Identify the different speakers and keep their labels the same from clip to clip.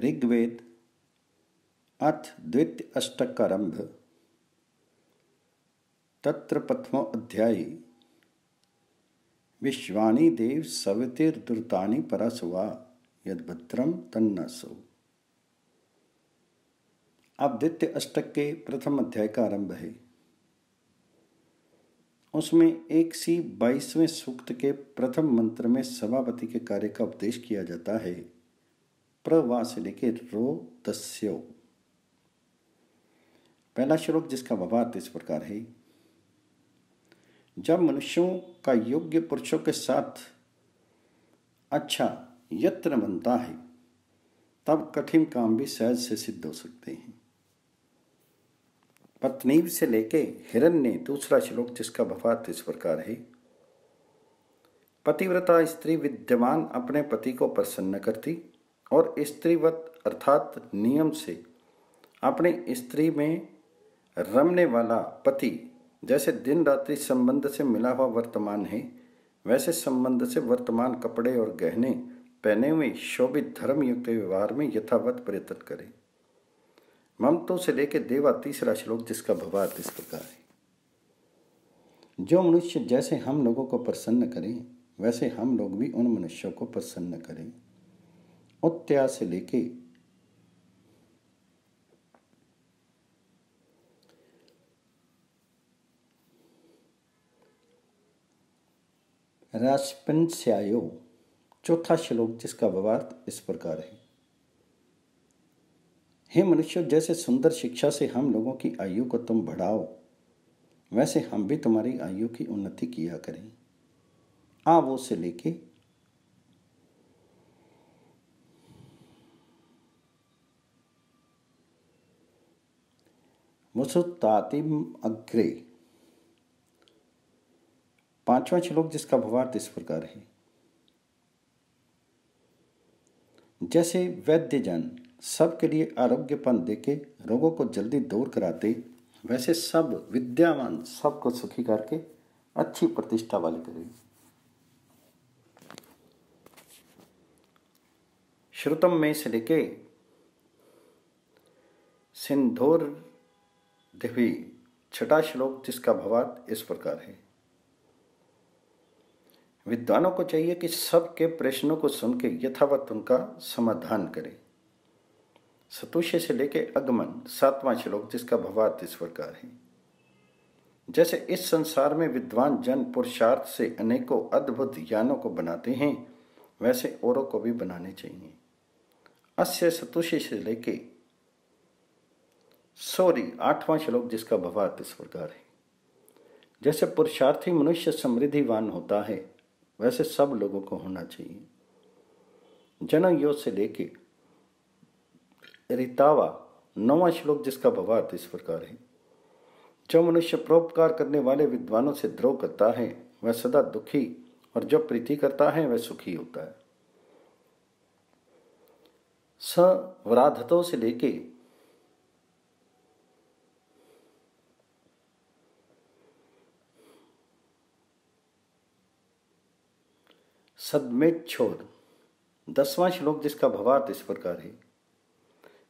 Speaker 1: ऋग्वेद अथ द्वितीय अष्टक आरंभ तत्र प्रथम अध्याय विश्वाणी देव सवितिर्दुर्तानि परसुवा यदभद्रम तन्नसो अब द्वितीय अष्टक के प्रथम अध्याय का आरंभ है उसमें एक सी बाईसवें सूक्त के प्रथम मंत्र में सभापति के कार्य का उपदेश किया जाता है प्र से लेके रो दस्यो पहला श्लोक जिसका व्यवहार इस प्रकार है जब मनुष्यों का योग्य पुरुषों के साथ अच्छा यत्न बनता है तब कठिन काम भी सहज से सिद्ध हो सकते हैं पत्नी से लेके हिरन ने दूसरा श्लोक जिसका व्यवहार इस प्रकार है पतिव्रता स्त्री विद्यमान अपने पति को प्रसन्न करती और स्त्रीवत अर्थात नियम से अपनी स्त्री में रमने वाला पति जैसे दिन रात्रि संबंध से मिला हुआ वर्तमान है वैसे संबंध से वर्तमान कपड़े और गहने पहने हुए शोभित धर्मयुक्त व्यवहार में यथावत प्रयत्न करें ममतों से लेकर देवा तीसरा श्लोक जिसका भवार्थ इस प्रकार है जो मनुष्य जैसे हम लोगों को प्रसन्न करें वैसे हम लोग भी उन मनुष्यों को प्रसन्न करें उत्या से लेके राजपंचायो चौथा श्लोक जिसका व्यवहार इस प्रकार है हे मनुष्य जैसे सुंदर शिक्षा से हम लोगों की आयु को तुम बढ़ाओ वैसे हम भी तुम्हारी आयु की उन्नति किया करें आ वो से लेके मुसुतातिम अग्रे पांचवा श्लोक जिसका भवार्थ तो इस प्रकार है जैसे वैद्य जन सबके लिए आरोग्यपन देके रोगों को जल्दी दूर कराते वैसे सब विद्यावान सबको सुखी करके अच्छी प्रतिष्ठा वाले करें श्रुतम में से लेके सिंधोर देखिए छठा श्लोक जिसका भवार्थ इस प्रकार है विद्वानों को चाहिए कि सबके प्रश्नों को सुन के यथावत उनका समाधान करें सतुष्य से लेके अगमन सातवां श्लोक जिसका भवार्थ इस प्रकार है जैसे इस संसार में विद्वान जन पुरुषार्थ से अनेकों अद्भुत ज्ञानों को बनाते हैं वैसे औरों को भी बनाने चाहिए अस्य सतुष्य से लेके सॉरी आठवां श्लोक जिसका भवार्थ इस प्रकार है जैसे पुरुषार्थी मनुष्य समृद्धिवान होता है वैसे सब लोगों को होना चाहिए जन योग से लेके रितावा नवा श्लोक जिसका भवार्थ इस प्रकार है जो मनुष्य परोपकार करने वाले विद्वानों से द्रोह करता है वह सदा दुखी और जो प्रीति करता है वह सुखी होता है स से लेके सदमेट छोद दसवां श्लोक जिसका भवार्थ इस प्रकार है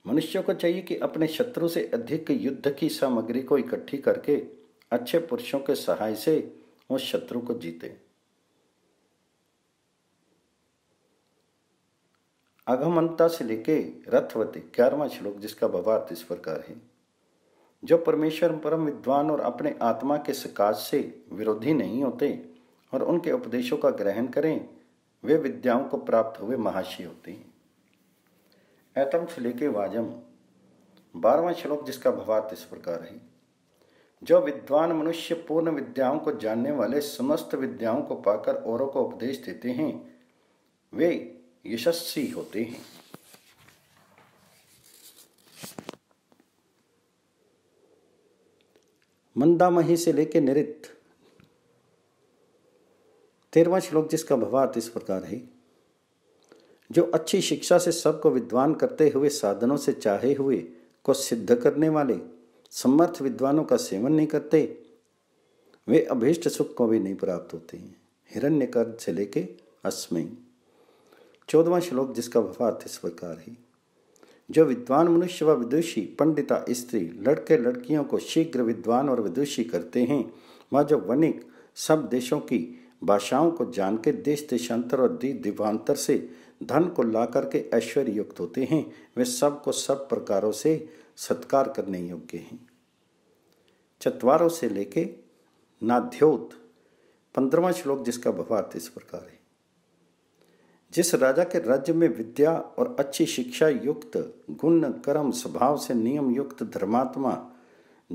Speaker 1: मनुष्य को चाहिए कि अपने शत्रु से अधिक युद्ध की सामग्री को इकट्ठी करके अच्छे पुरुषों के सहाय से उस शत्रु को जीते अघमंता से लेके रथवती ग्यारहवा श्लोक जिसका भवार्थ इस प्रकार है जो परमेश्वर परम विद्वान और अपने आत्मा के सकाश से विरोधी नहीं होते और उनके उपदेशों का ग्रहण करें वे विद्याओं को प्राप्त हुए महाशय होते हैं एटम से लेके वाजम बारहवां श्लोक जिसका भवार्थ इस प्रकार है जो विद्वान मनुष्य पूर्ण विद्याओं को जानने वाले समस्त विद्याओं को पाकर औरों को उपदेश देते हैं वे यशस्वी होते हैं मंदामही से लेकर निरित तेरवा श्लोक जिसका भवार्थ इस प्रकार है जो अच्छी शिक्षा से सबको विद्वान करते हुए साधनों से चाहे हुए को सिद्ध करने वाले समर्थ विद्वानों का सेवन नहीं करते वे अभीष्ट सुख को भी नहीं प्राप्त होते हैं हिरण्य कर्ज से लेके अस्मय चौदवा श्लोक जिसका भवार्थ इस प्रकार है जो विद्वान मनुष्य व विदुषी पंडिता स्त्री लड़के लड़कियों को शीघ्र विद्वान और विदुषी करते हैं वह जो वनिक सब देशों की भाषाओं को जान के देश देशांतर और दी दीपांतर से धन को ला करके ऐश्वर्य युक्त होते हैं वे सब को सब प्रकारों से सत्कार करने योग्य हैं चतवारों से लेके नाध्योत पंद्रवा श्लोक जिसका भवार्थ इस प्रकार है जिस राजा के राज्य में विद्या और अच्छी शिक्षा युक्त गुण कर्म स्वभाव से नियम युक्त धर्मात्मा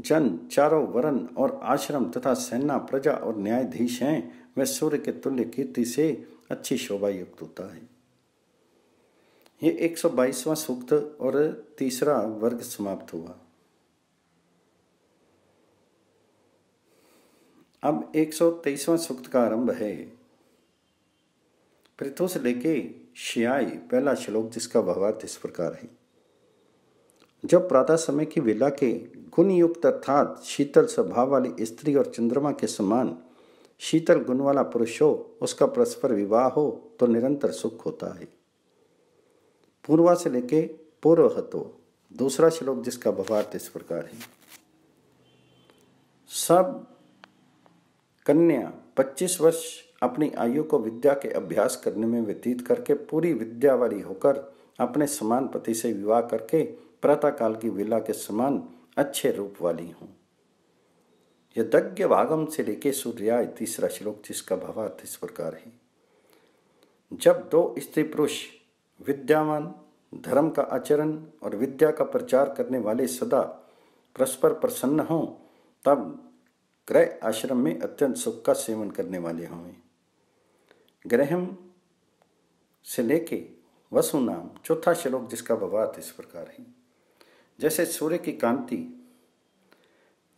Speaker 1: जन चारों वरण और आश्रम तथा सेना प्रजा और न्यायाधीश हैं वह सूर्य के तुल्य कीर्ति से अच्छी शोभा युक्त होता है ये बाईसवां सूक्त और तीसरा वर्ग समाप्त हुआ अब तेईसवां सूक्त का आरंभ है पृथु से लेके शियाय पहला श्लोक जिसका भावार्थ इस प्रकार है जब प्रातः समय की वेला के गुणयुक्त अर्थात शीतल स्वभाव वाली स्त्री और चंद्रमा के समान शीतल गुण वाला पुरुष हो उसका परस्पर विवाह हो तो निरंतर सुख होता है पूर्वा से लेके पूर्व हतो दूसरा श्लोक जिसका व्यवहार इस प्रकार है सब कन्या 25 वर्ष अपनी आयु को विद्या के अभ्यास करने में व्यतीत करके पूरी विद्या वाली होकर अपने समान पति से विवाह करके प्रातःकाल की विला के समान अच्छे रूप वाली हों यज्ञ वागम से लेके सूर्या तीसरा श्लोक जिसका भावार्थ इस प्रकार है जब दो स्त्री पुरुष विद्यावान धर्म का आचरण और विद्या का प्रचार करने वाले सदा परस्पर प्रसन्न हों तब ग्रह आश्रम में अत्यंत सुख का सेवन करने वाले होंगे ग्रहम से लेके वसु नाम चौथा श्लोक जिसका भवार्थ इस प्रकार है जैसे सूर्य की कांति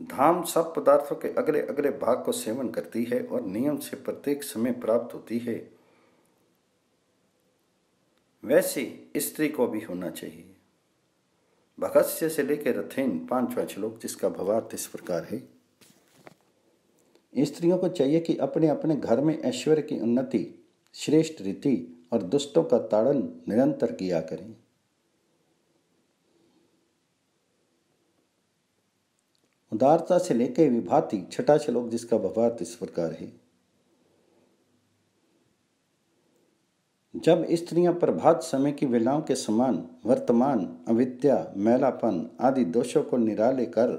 Speaker 1: धाम सब पदार्थों के अगले अगले भाग को सेवन करती है और नियम से प्रत्येक समय प्राप्त होती है वैसे स्त्री को भी होना चाहिए भगत से लेकर रथेन पांचवा श्लोक जिसका भवार्थ इस प्रकार है स्त्रियों को चाहिए कि अपने अपने घर में ऐश्वर्य की उन्नति श्रेष्ठ रीति और दुष्टों का ताड़न निरंतर किया करें उदारता से लेके विभाति छठा श्लोक जिसका भवार्थ इस प्रकार है जब स्त्रियां प्रभात समय की वेलाओं के समान वर्तमान अविद्या मैलापन आदि दोषों को निराले कर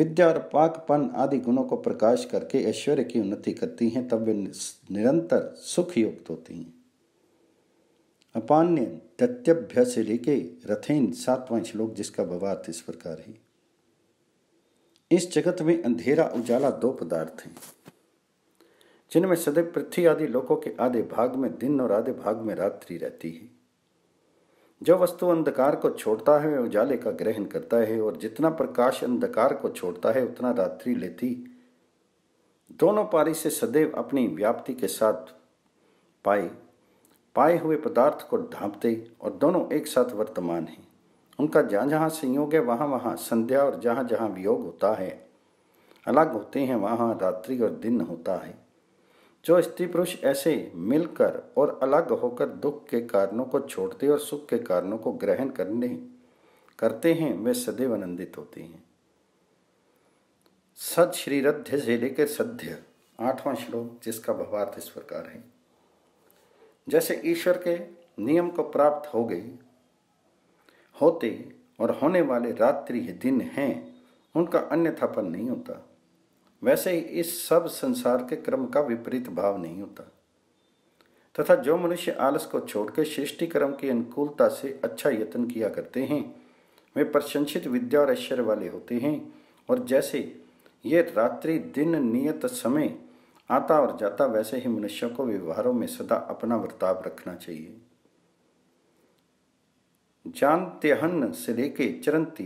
Speaker 1: विद्या और पाकपन आदि गुणों को प्रकाश करके ऐश्वर्य की उन्नति करती हैं तब वे निरंतर सुख युक्त होती हैं अपान्य दत्यभ्य से लेके रथेन सातवां श्लोक जिसका भवार्थ इस प्रकार है इस जगत में अंधेरा उजाला दो पदार्थ हैं जिनमें सदैव पृथ्वी आदि लोकों के आधे भाग में दिन और आधे भाग में रात्रि रहती है जो वस्तु अंधकार को छोड़ता है वह उजाले का ग्रहण करता है और जितना प्रकाश अंधकार को छोड़ता है उतना रात्रि लेती दोनों पारी से सदैव अपनी व्याप्ति के साथ पाए पाए हुए पदार्थ को ढांपते और दोनों एक साथ वर्तमान है उनका जहाँ जहाँ संयोग है वहाँ वहाँ संध्या और जहाँ जहाँ वियोग होता है अलग होते हैं वहाँ रात्रि और दिन होता है जो स्त्री पुरुष ऐसे मिलकर और अलग होकर दुख के कारणों को छोड़ते और सुख के कारणों को ग्रहण करने करते हैं वे सदैव आनंदित होते हैं सत श्रीरध्य से लेकर सद्य आठवां श्लोक जिसका भावार्थ इस प्रकार है जैसे ईश्वर के नियम को प्राप्त हो गई होते और होने वाले रात्रि दिन हैं उनका अन्यथापन नहीं होता वैसे ही इस सब संसार के क्रम का विपरीत भाव नहीं होता तथा जो मनुष्य आलस को छोड़कर सृष्टि क्रम की अनुकूलता से अच्छा यत्न किया करते हैं वे प्रशंसित विद्या और ऐश्वर्य वाले होते हैं और जैसे ये रात्रि दिन नियत समय आता और जाता वैसे ही मनुष्यों को व्यवहारों में सदा अपना बर्ताव रखना चाहिए जानतेहन्न से लेके चरंती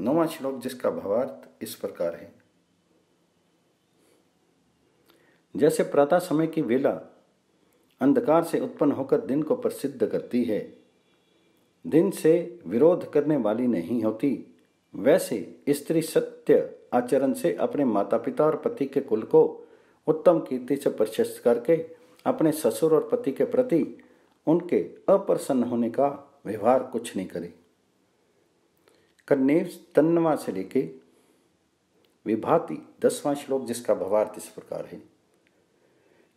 Speaker 1: नवा श्लोक जिसका भावार्थ इस प्रकार है जैसे प्रातः समय की वेला अंधकार से उत्पन्न होकर दिन को प्रसिद्ध करती है दिन से विरोध करने वाली नहीं होती वैसे स्त्री सत्य आचरण से अपने माता पिता और पति के कुल को उत्तम कीर्ति से प्रशस्त करके अपने ससुर और पति के प्रति उनके अप्रसन्न होने का व्यवहार कुछ नहीं करे कन्ने तन्नवा से लेके विभाति दसवां श्लोक जिसका भवार्थ इस प्रकार है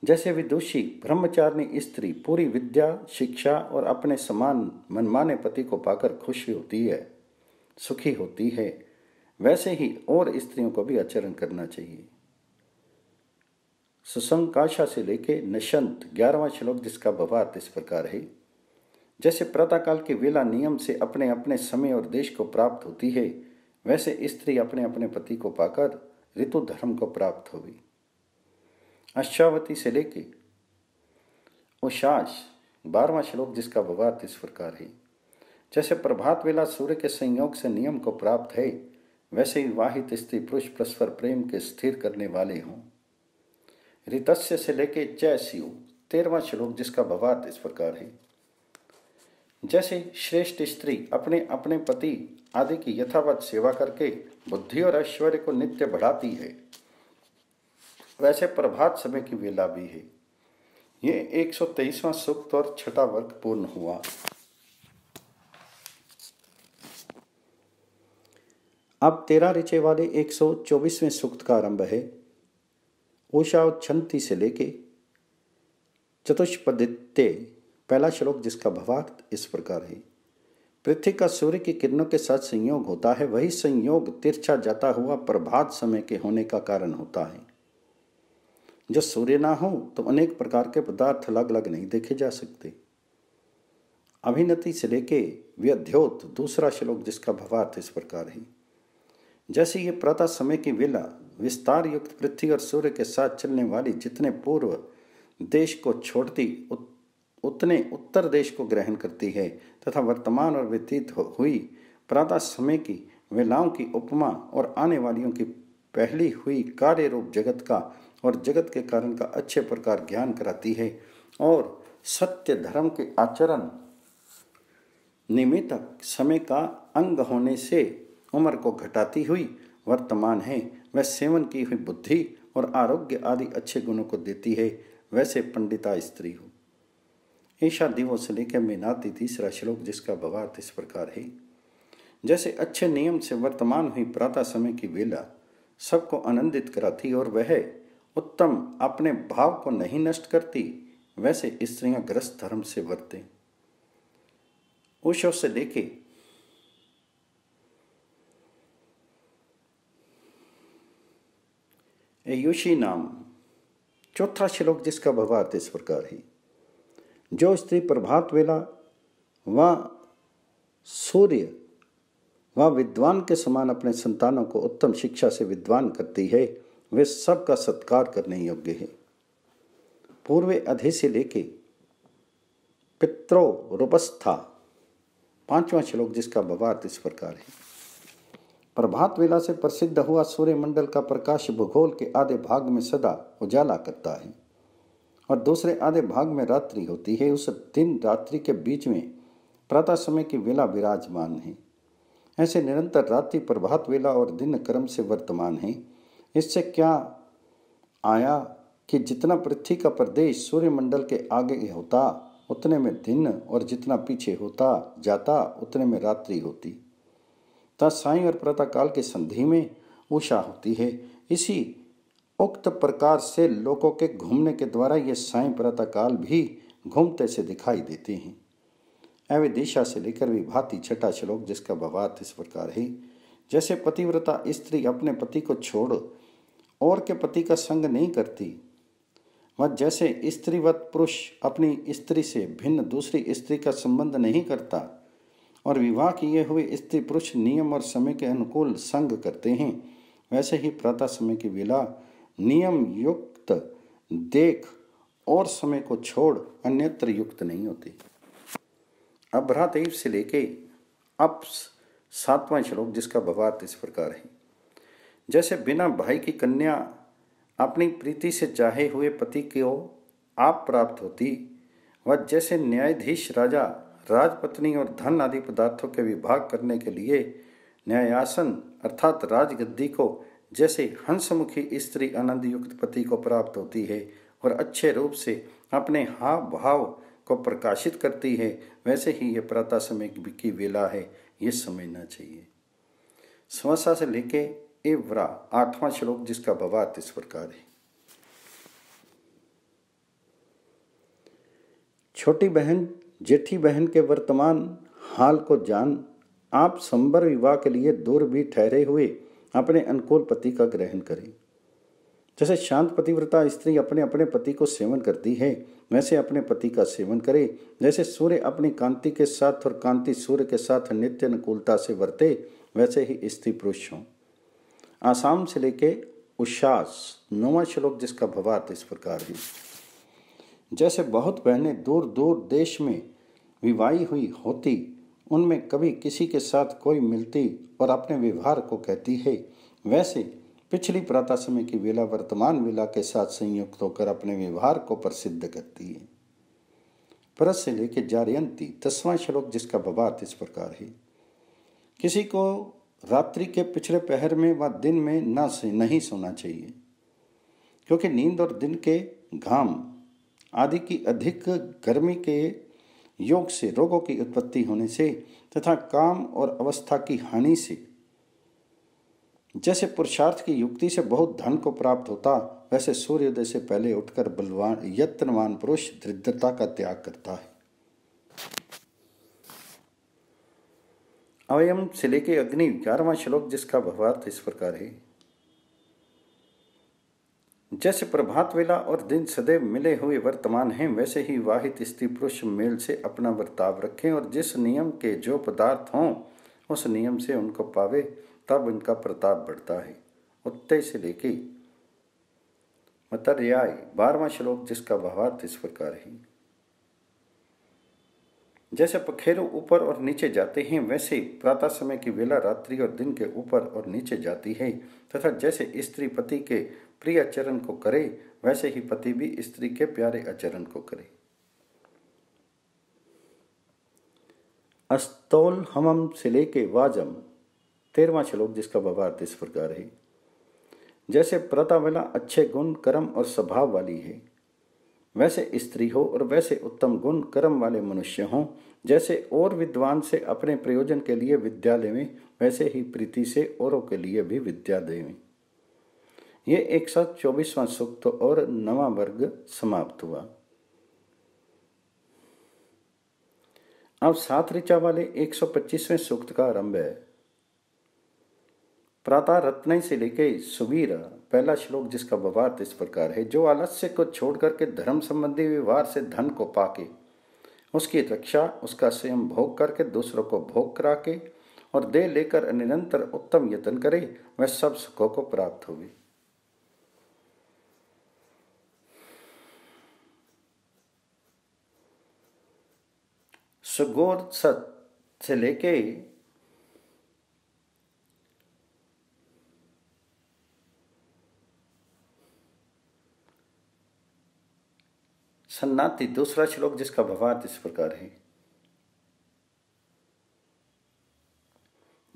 Speaker 1: जैसे विदुषी ब्रह्मचारिणी स्त्री पूरी विद्या शिक्षा और अपने समान मनमाने पति को पाकर खुशी होती है सुखी होती है वैसे ही और स्त्रियों को भी आचरण करना चाहिए सुसंकाशा से लेके नशंत ग्यारहवां श्लोक जिसका व्यवहार इस प्रकार है जैसे प्रातःकाल की वेला नियम से अपने अपने समय और देश को प्राप्त होती है वैसे स्त्री अपने अपने पति को पाकर ऋतु धर्म को प्राप्त होगी अश्वती से लेके उशास बारवा श्लोक जिसका विवाद इस प्रकार है जैसे प्रभात वेला सूर्य के संयोग से नियम को प्राप्त है वैसे ही वाहित स्त्री पुरुष परस्पर प्रेम के स्थिर करने वाले हों ऋतस्य से लेके चय स्यू तेरवा श्लोक जिसका भवात इस प्रकार है जैसे श्रेष्ठ स्त्री अपने अपने पति आदि की यथावत सेवा करके बुद्धि और ऐश्वर्य को नित्य बढ़ाती है वैसे प्रभात समय की वेला भी है ये एक सौ तेईसवां सूक्त और छठा वर्ग पूर्ण हुआ अब तेरा ऋचे वाले एक सौ चौबीसवें सूक्त का आरंभ है और छंती से लेके चतुष्पदित्य पहला श्लोक जिसका भवार्थ इस प्रकार है पृथ्वी का सूर्य की किरणों के साथ संयोग होता है वही संयोग तिरछा जाता हुआ प्रभात समय के होने का कारण होता है जब सूर्य ना हो तो अनेक प्रकार के पदार्थ अलग अलग नहीं देखे जा सकते अभिनति से लेके व्यध्योत दूसरा श्लोक जिसका भवार्थ इस प्रकार है जैसे ये प्रातः समय की विला विस्तार युक्त पृथ्वी और सूर्य के साथ चलने वाली जितने पूर्व देश को छोड़ती उतने उत्तर देश को ग्रहण करती है तथा वर्तमान और व्यतीत हुई प्रातः समय की वेलाओं की उपमा और आने वालियों की पहली हुई कार्य रूप जगत का और जगत के कारण का अच्छे प्रकार ज्ञान कराती है और सत्य धर्म के आचरण निमित्त समय का अंग होने से उम्र को घटाती हुई वर्तमान है वह सेवन की हुई बुद्धि और आरोग्य आदि अच्छे गुणों को देती है वैसे पंडिता स्त्री हो ईशा दिवस से लेकर मेनाती तीसरा श्लोक जिसका भावार्थ इस प्रकार है जैसे अच्छे नियम से वर्तमान हुई प्रातः समय की वेला सबको आनंदित कराती और वह उत्तम अपने भाव को नहीं नष्ट करती वैसे स्त्रियां ग्रस्त धर्म से वर्तें ओशो से लेके एयुषी नाम चौथा श्लोक जिसका भावार्थ इस प्रकार है जो स्त्री प्रभात वेला व सूर्य व विद्वान के समान अपने संतानों को उत्तम शिक्षा से विद्वान करती है वे सबका सत्कार करने योग्य है पूर्व अधे से लेके पित्रो रूपस्था पांचवा श्लोक जिसका बवार्थ इस प्रकार है प्रभात वेला से प्रसिद्ध हुआ सूर्यमंडल का प्रकाश भूगोल के आधे भाग में सदा उजाला करता है और दूसरे आधे भाग में रात्रि होती है उस दिन रात्रि के बीच में प्रातः समय की वेला विराजमान है ऐसे निरंतर रात्रि प्रभात वेला और दिन क्रम से वर्तमान है इससे क्या आया कि जितना पृथ्वी का प्रदेश सूर्यमंडल के आगे होता उतने में दिन और जितना पीछे होता जाता उतने में रात्रि होती तथा साई और प्रातःकाल के संधि में उषा होती है इसी उक्त प्रकार से लोगों के घूमने के द्वारा ये साई प्रातःकाल भी घूमते से दिखाई देते हैं एवं दिशा से लेकर भी भांति छठा श्लोक जिसका बवात इस प्रकार है जैसे पतिव्रता स्त्री अपने पति को छोड़ और के पति का संग नहीं करती वह जैसे स्त्रीवत पुरुष अपनी स्त्री से भिन्न दूसरी स्त्री का संबंध नहीं करता और विवाह किए हुए स्त्री पुरुष नियम और समय के अनुकूल संग करते हैं वैसे ही प्रातः समय की विला नियम युक्त देख और समय को छोड़ अन्यत्र युक्त नहीं होती अभ्रा तेईव से लेके अब सातवां श्लोक जिसका भवार्थ इस प्रकार है जैसे बिना भाई की कन्या अपनी प्रीति से चाहे हुए पति को आप प्राप्त होती व जैसे न्यायाधीश राजा राजपत्नी और धन आदि पदार्थों के विभाग करने के लिए न्यायासन अर्थात राजगद्दी को जैसे हंसमुखी स्त्री आनंद युक्त पति को प्राप्त होती है और अच्छे रूप से अपने हाव भाव को प्रकाशित करती है वैसे ही यह प्रातः समय की वेला है ये समझना चाहिए समस्या से लेके एवरा आठवां श्लोक जिसका भवात इस प्रकार है छोटी बहन जेठी बहन के वर्तमान हाल को जान आप संबर विवाह के लिए दूर भी ठहरे हुए अपने अनुकूल पति का ग्रहण करें जैसे शांत पतिव्रता स्त्री अपने अपने पति को सेवन करती है वैसे अपने पति का सेवन करे जैसे सूर्य अपनी कांति के साथ और कांति सूर्य के साथ नित्य अनुकूलता से वर्ते वैसे ही स्त्री पुरुष हों आसाम से लेके उशास नौवा श्लोक जिसका भवार्थ इस प्रकार है जैसे बहुत बहनें दूर दूर देश में विवाही हुई होती उनमें कभी किसी के साथ कोई मिलती और अपने व्यवहार को कहती है वैसे पिछली प्रातः समय की वेला वर्तमान वेला के साथ संयुक्त होकर अपने व्यवहार को प्रसिद्ध करती है परस से लेकर जारयंती दसवां श्लोक जिसका बबात इस प्रकार है किसी को रात्रि के पिछले पहर में व दिन में ना से नहीं सोना चाहिए क्योंकि नींद और दिन के घाम आदि की अधिक गर्मी के योग से रोगों की उत्पत्ति होने से तथा काम और अवस्था की हानि से जैसे पुरुषार्थ की युक्ति से बहुत धन को प्राप्त होता वैसे सूर्योदय से पहले उठकर बलवान यत्नवान पुरुष दृढ़ता का त्याग करता है अवयम से लेके अग्नि ग्यारहवा श्लोक जिसका भवार्थ तो इस प्रकार है जैसे प्रभात वेला और दिन सदैव मिले हुए वर्तमान हैं वैसे ही वाहित स्त्री पुरुष मेल से अपना बर्ताव रखें और जिस नियम के जो पदार्थ हों उस नियम से उनको पावे तब उनका प्रताप बढ़ता है उत्ते से लेके मतर्याय बारवा श्लोक जिसका भावार्थ इस प्रकार है जैसे पखेरु ऊपर और नीचे जाते हैं वैसे प्रातः समय की वेला रात्रि और दिन के ऊपर और नीचे जाती है तथा जैसे स्त्री पति के प्रिय आचरण को करे वैसे ही पति भी स्त्री के प्यारे आचरण को करे अस्तौल हमम से लेके वाजम तेरवा श्लोक जिसका व्यवहार इस प्रकार है जैसे प्रतावला अच्छे गुण कर्म और स्वभाव वाली है वैसे स्त्री हो और वैसे उत्तम गुण कर्म वाले मनुष्य हो जैसे और विद्वान से अपने प्रयोजन के लिए विद्यालय में वैसे ही प्रीति से औरों के लिए भी विद्यालय में ये एक सौ चौबीसवा सूक्त और नवा वर्ग समाप्त हुआ अब सात ऋचा वाले एक सौ पच्चीसवें सूक्त का आरंभ है प्रातः रत्न से लेके सुवीर पहला श्लोक जिसका व्यवहार तो इस प्रकार है जो आलस्य को छोड़ करके धर्म संबंधी व्यवहार से धन को पाके उसकी रक्षा उसका स्वयं भोग करके दूसरों को भोग करा के और दे लेकर निरंतर उत्तम यत्न करे वह सब सुखों को प्राप्त होगी सत से लेके सन्नाति दूसरा श्लोक जिसका भवार्थ इस प्रकार है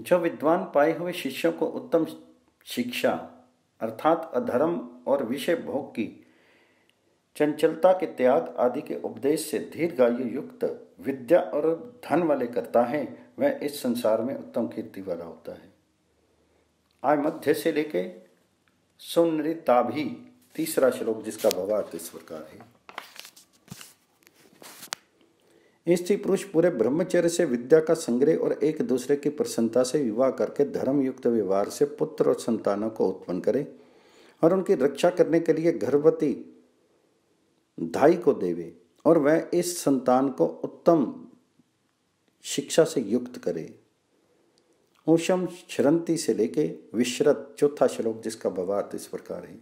Speaker 1: जो विद्वान पाए हुए शिष्यों को उत्तम शिक्षा अर्थात अधर्म और विषय भोग की चंचलता के त्याग आदि के उपदेश से दीर्घायु युक्त विद्या और धन वाले करता है वह इस संसार में उत्तम कीर्ति वाला होता है आय मध्य से लेके सुनता भी तीसरा श्लोक जिसका भवार्थ इस प्रकार है स्त्री पुरुष पूरे ब्रह्मचर्य से विद्या का संग्रह और एक दूसरे की प्रसन्नता से विवाह करके धर्मयुक्त व्यवहार से पुत्र और संतानों को उत्पन्न करें और उनकी रक्षा करने के लिए गर्भवती धाई को देवे और वह इस संतान को उत्तम शिक्षा से युक्त करे ऊषम छरंती से लेके विश्रत चौथा श्लोक जिसका बवार्थ तो इस प्रकार है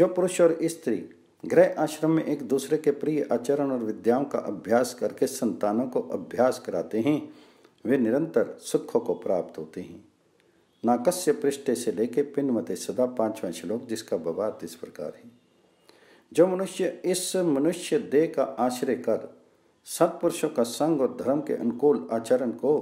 Speaker 1: जो पुरुष और स्त्री गृह आश्रम में एक दूसरे के प्रिय आचरण और विद्याओं का अभ्यास करके संतानों को अभ्यास कराते हैं वे निरंतर सुखों को प्राप्त होते हैं नाकस्य पृष्ठे से लेके पिनमते सदा पांचवा श्लोक जिसका बवार्थ तो इस प्रकार है जो मनुष्य इस मनुष्य देह का आश्रय कर सत्पुरुषों का संग और धर्म के अनुकूल आचरण को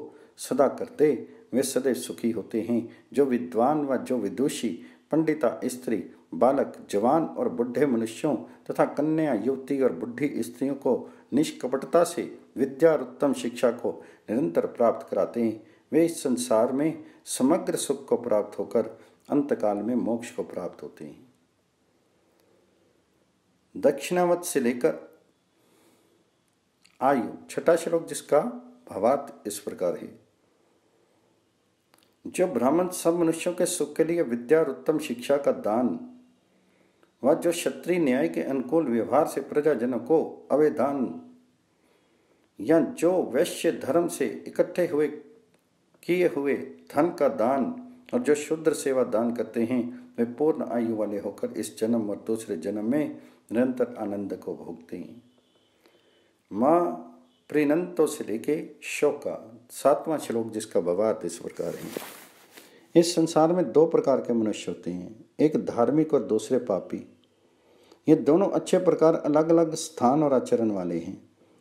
Speaker 1: सदा करते वे सदैव सुखी होते हैं जो विद्वान व जो विदुषी पंडिता स्त्री बालक जवान और बुढ़े मनुष्यों तथा कन्या युवती और बुढ़ी स्त्रियों को निष्कपटता से विद्या और उत्तम शिक्षा को निरंतर प्राप्त कराते हैं वे इस संसार में समग्र सुख को प्राप्त होकर अंतकाल में मोक्ष को प्राप्त होते हैं दक्षिणावत से लेकर आयु छठा श्लोक जिसका भावार्थ इस प्रकार है जो ब्राह्मण सब मनुष्यों के सुख के लिए विद्या और उत्तम शिक्षा का दान व जो क्षत्रिय न्याय के अनुकूल व्यवहार से प्रजाजन को अवेदान या जो वैश्य धर्म से इकट्ठे हुए किए हुए धन का दान और जो शुद्र सेवा दान करते हैं वे पूर्ण आयु वाले होकर इस जन्म और दूसरे जन्म में निरंतर आनंद को भोगते हैं माँ प्रिनंतों से लेके शोक का सातवां श्लोक जिसका व्यवहार इस प्रकार है इस संसार में दो प्रकार के मनुष्य होते हैं एक धार्मिक और दूसरे पापी ये दोनों अच्छे प्रकार अलग अलग स्थान और आचरण वाले हैं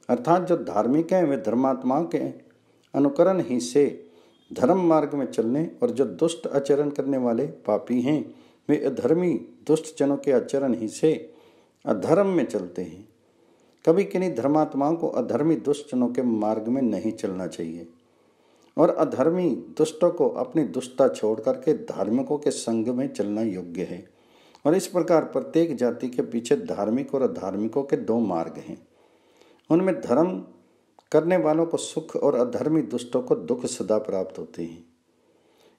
Speaker 1: अर्थात जो धार्मिक हैं वे धर्मात्मा के अनुकरण ही से धर्म मार्ग में चलने और जो दुष्ट आचरण करने वाले पापी हैं वे अधर्मी दुष्ट जनों के आचरण ही से अधर्म में चलते हैं कभी किन्हीं धर्मात्माओं को अधर्मी दुष्टनों के मार्ग में नहीं चलना चाहिए और अधर्मी दुष्टों को अपनी दुष्टता छोड़ करके धार्मिकों के संग में चलना योग्य है और इस प्रकार प्रत्येक जाति के पीछे धार्मिक और अधार्मिकों के दो मार्ग हैं उनमें धर्म करने वालों को सुख और अधर्मी दुष्टों को दुख सदा प्राप्त होते हैं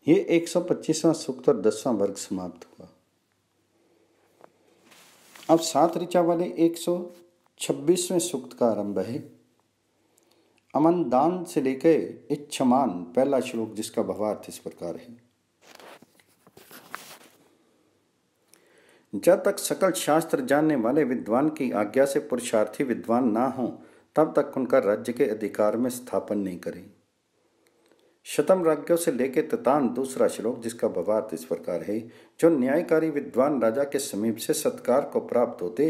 Speaker 1: ये एक 125वां सूक्त और दसवां वर्ग समाप्त हुआ अब सात ऋचा वाले एक सौ छब्बीसवें सूक्त का आरंभ है अमन दान से लेकर इच्छमान पहला श्लोक जिसका भवार्थ इस प्रकार है जब तक सकल शास्त्र जानने वाले विद्वान की आज्ञा से पुरुषार्थी विद्वान ना हो तब तक उनका राज्य के अधिकार में स्थापन नहीं करें शतम राज्यों से लेके ततान दूसरा श्लोक जिसका बवार्थ तो इस प्रकार है जो न्यायकारी विद्वान राजा के समीप से सत्कार को प्राप्त होते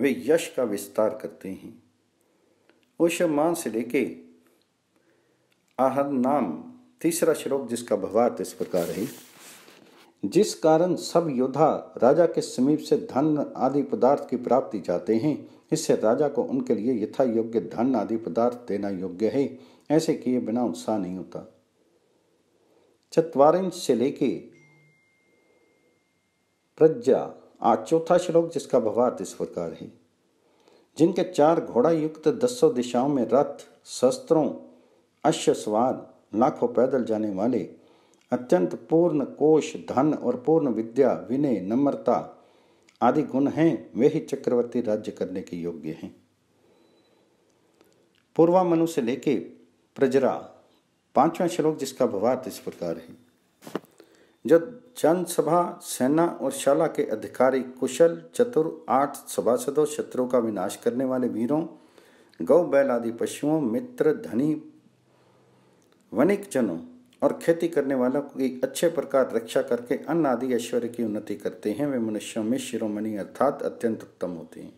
Speaker 1: वे यश का विस्तार करते हैं मान से लेके आहद नाम तीसरा श्लोक जिसका भवार्थ तो इस प्रकार है जिस कारण सब योद्धा राजा के समीप से धन आदि पदार्थ की प्राप्ति जाते हैं इससे राजा को उनके लिए यथा योग्य धन आदि पदार्थ देना योग्य है ऐसे किए बिना उत्साह नहीं होता इंच से लेके प्रज्ञा आज चौथा श्लोक जिसका भवार्थ इस प्रकार है जिनके चार घोड़ा युक्त दसों दिशाओं में रथ शस्त्रों अश्य स्वाद लाखों पैदल जाने वाले अत्यंत पूर्ण कोश धन और पूर्ण विद्या विनय नम्रता आदि गुण हैं वे ही चक्रवर्ती राज्य करने के योग्य हैं मनु से लेके प्रजरा पांचवा श्लोक जिसका भवार्थ इस प्रकार है जो जनसभा सेना और शाला के अधिकारी कुशल चतुर आठ सभासदों शत्रु का विनाश करने वाले वीरों गौ बैल आदि पशुओं मित्र धनी वनिक जनों और खेती करने वालों की अच्छे प्रकार रक्षा करके अन्न आदि ऐश्वर्य की उन्नति करते हैं वे मनुष्यों में शिरोमणि अर्थात अत्यंत उत्तम होते हैं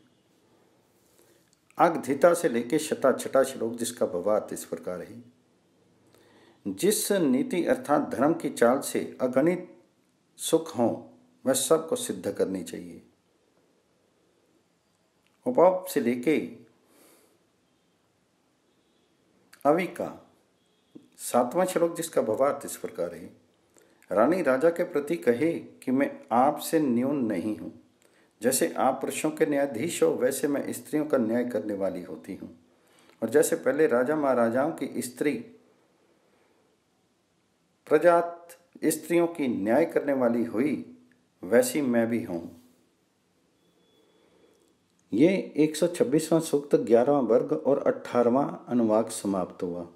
Speaker 1: आगधिता से लेकर शता छठा श्लोक जिसका भवार्थ इस प्रकार है जिस नीति अर्थात धर्म की चाल से अगणित सुख हों वह सबको सिद्ध करनी चाहिए उपाप से लेके अवि का सातवां श्लोक जिसका भवार्थ इस प्रकार है रानी राजा के प्रति कहे कि मैं आपसे न्यून नहीं हूँ जैसे आप पुरुषों के न्यायाधीश हो वैसे मैं स्त्रियों का न्याय करने वाली होती हूँ और जैसे पहले राजा महाराजाओं की स्त्री प्रजात स्त्रियों की न्याय करने वाली हुई वैसी मैं भी हूं ये 126वां सूक्त 11वां वर्ग और 18वां अनुवाक समाप्त हुआ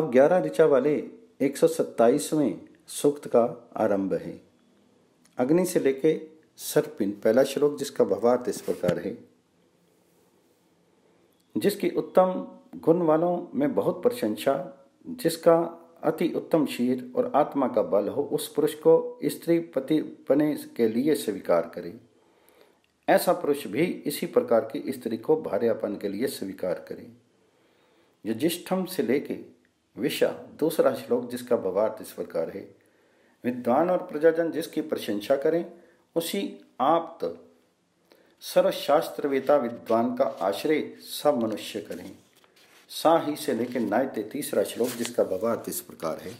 Speaker 1: अब 11 ऋचा वाले 127वें सूक्त का आरंभ है अग्नि से लेके सर्पिन पहला श्लोक जिसका भावार्थ इस प्रकार है जिसकी उत्तम गुण वालों में बहुत प्रशंसा जिसका अति उत्तम शीर और आत्मा का बल हो उस पुरुष को स्त्री पति बने के लिए स्वीकार करे ऐसा पुरुष भी इसी प्रकार की स्त्री को भार्यापन के लिए स्वीकार करे युजिष्ठम से लेके विषा दूसरा श्लोक जिसका भवार्थ इस प्रकार है विद्वान और प्रजाजन जिसकी प्रशंसा करें उसी आप सर्वशास्त्रवेता विद्वान का आश्रय सब मनुष्य करें सा ही से लेकर नाय तीसरा श्लोक जिसका बवाद इस प्रकार है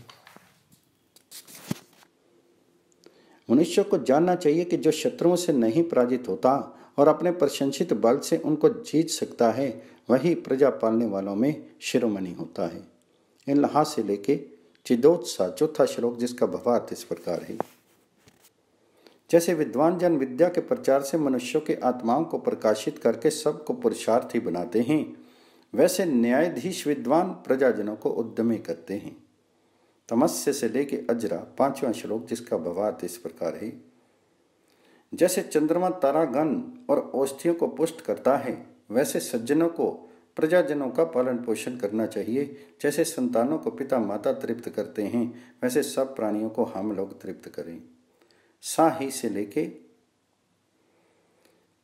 Speaker 1: मनुष्य को जानना चाहिए कि जो शत्रुओं से नहीं पराजित होता और अपने प्रशंसित बल से उनको जीत सकता है वही प्रजा पालने वालों में शिरोमणि होता है इन लहा से लेके चिदोत्साह चौथा श्लोक जिसका भवार्थ इस प्रकार है जैसे विद्वान जन विद्या के प्रचार से मनुष्यों के आत्माओं को प्रकाशित करके सबको पुरुषार्थी बनाते हैं वैसे न्यायाधीश विद्वान प्रजाजनों को उद्यमी करते हैं तमस्य से लेके अजरा पांचवा श्लोक जिसका व्यवहार तो इस प्रकार है जैसे चंद्रमा तारागन और औषधियों को पुष्ट करता है वैसे सज्जनों को प्रजाजनों का पालन पोषण करना चाहिए जैसे संतानों को पिता माता तृप्त करते हैं वैसे सब प्राणियों को हम लोग तृप्त करें सा ही से लेके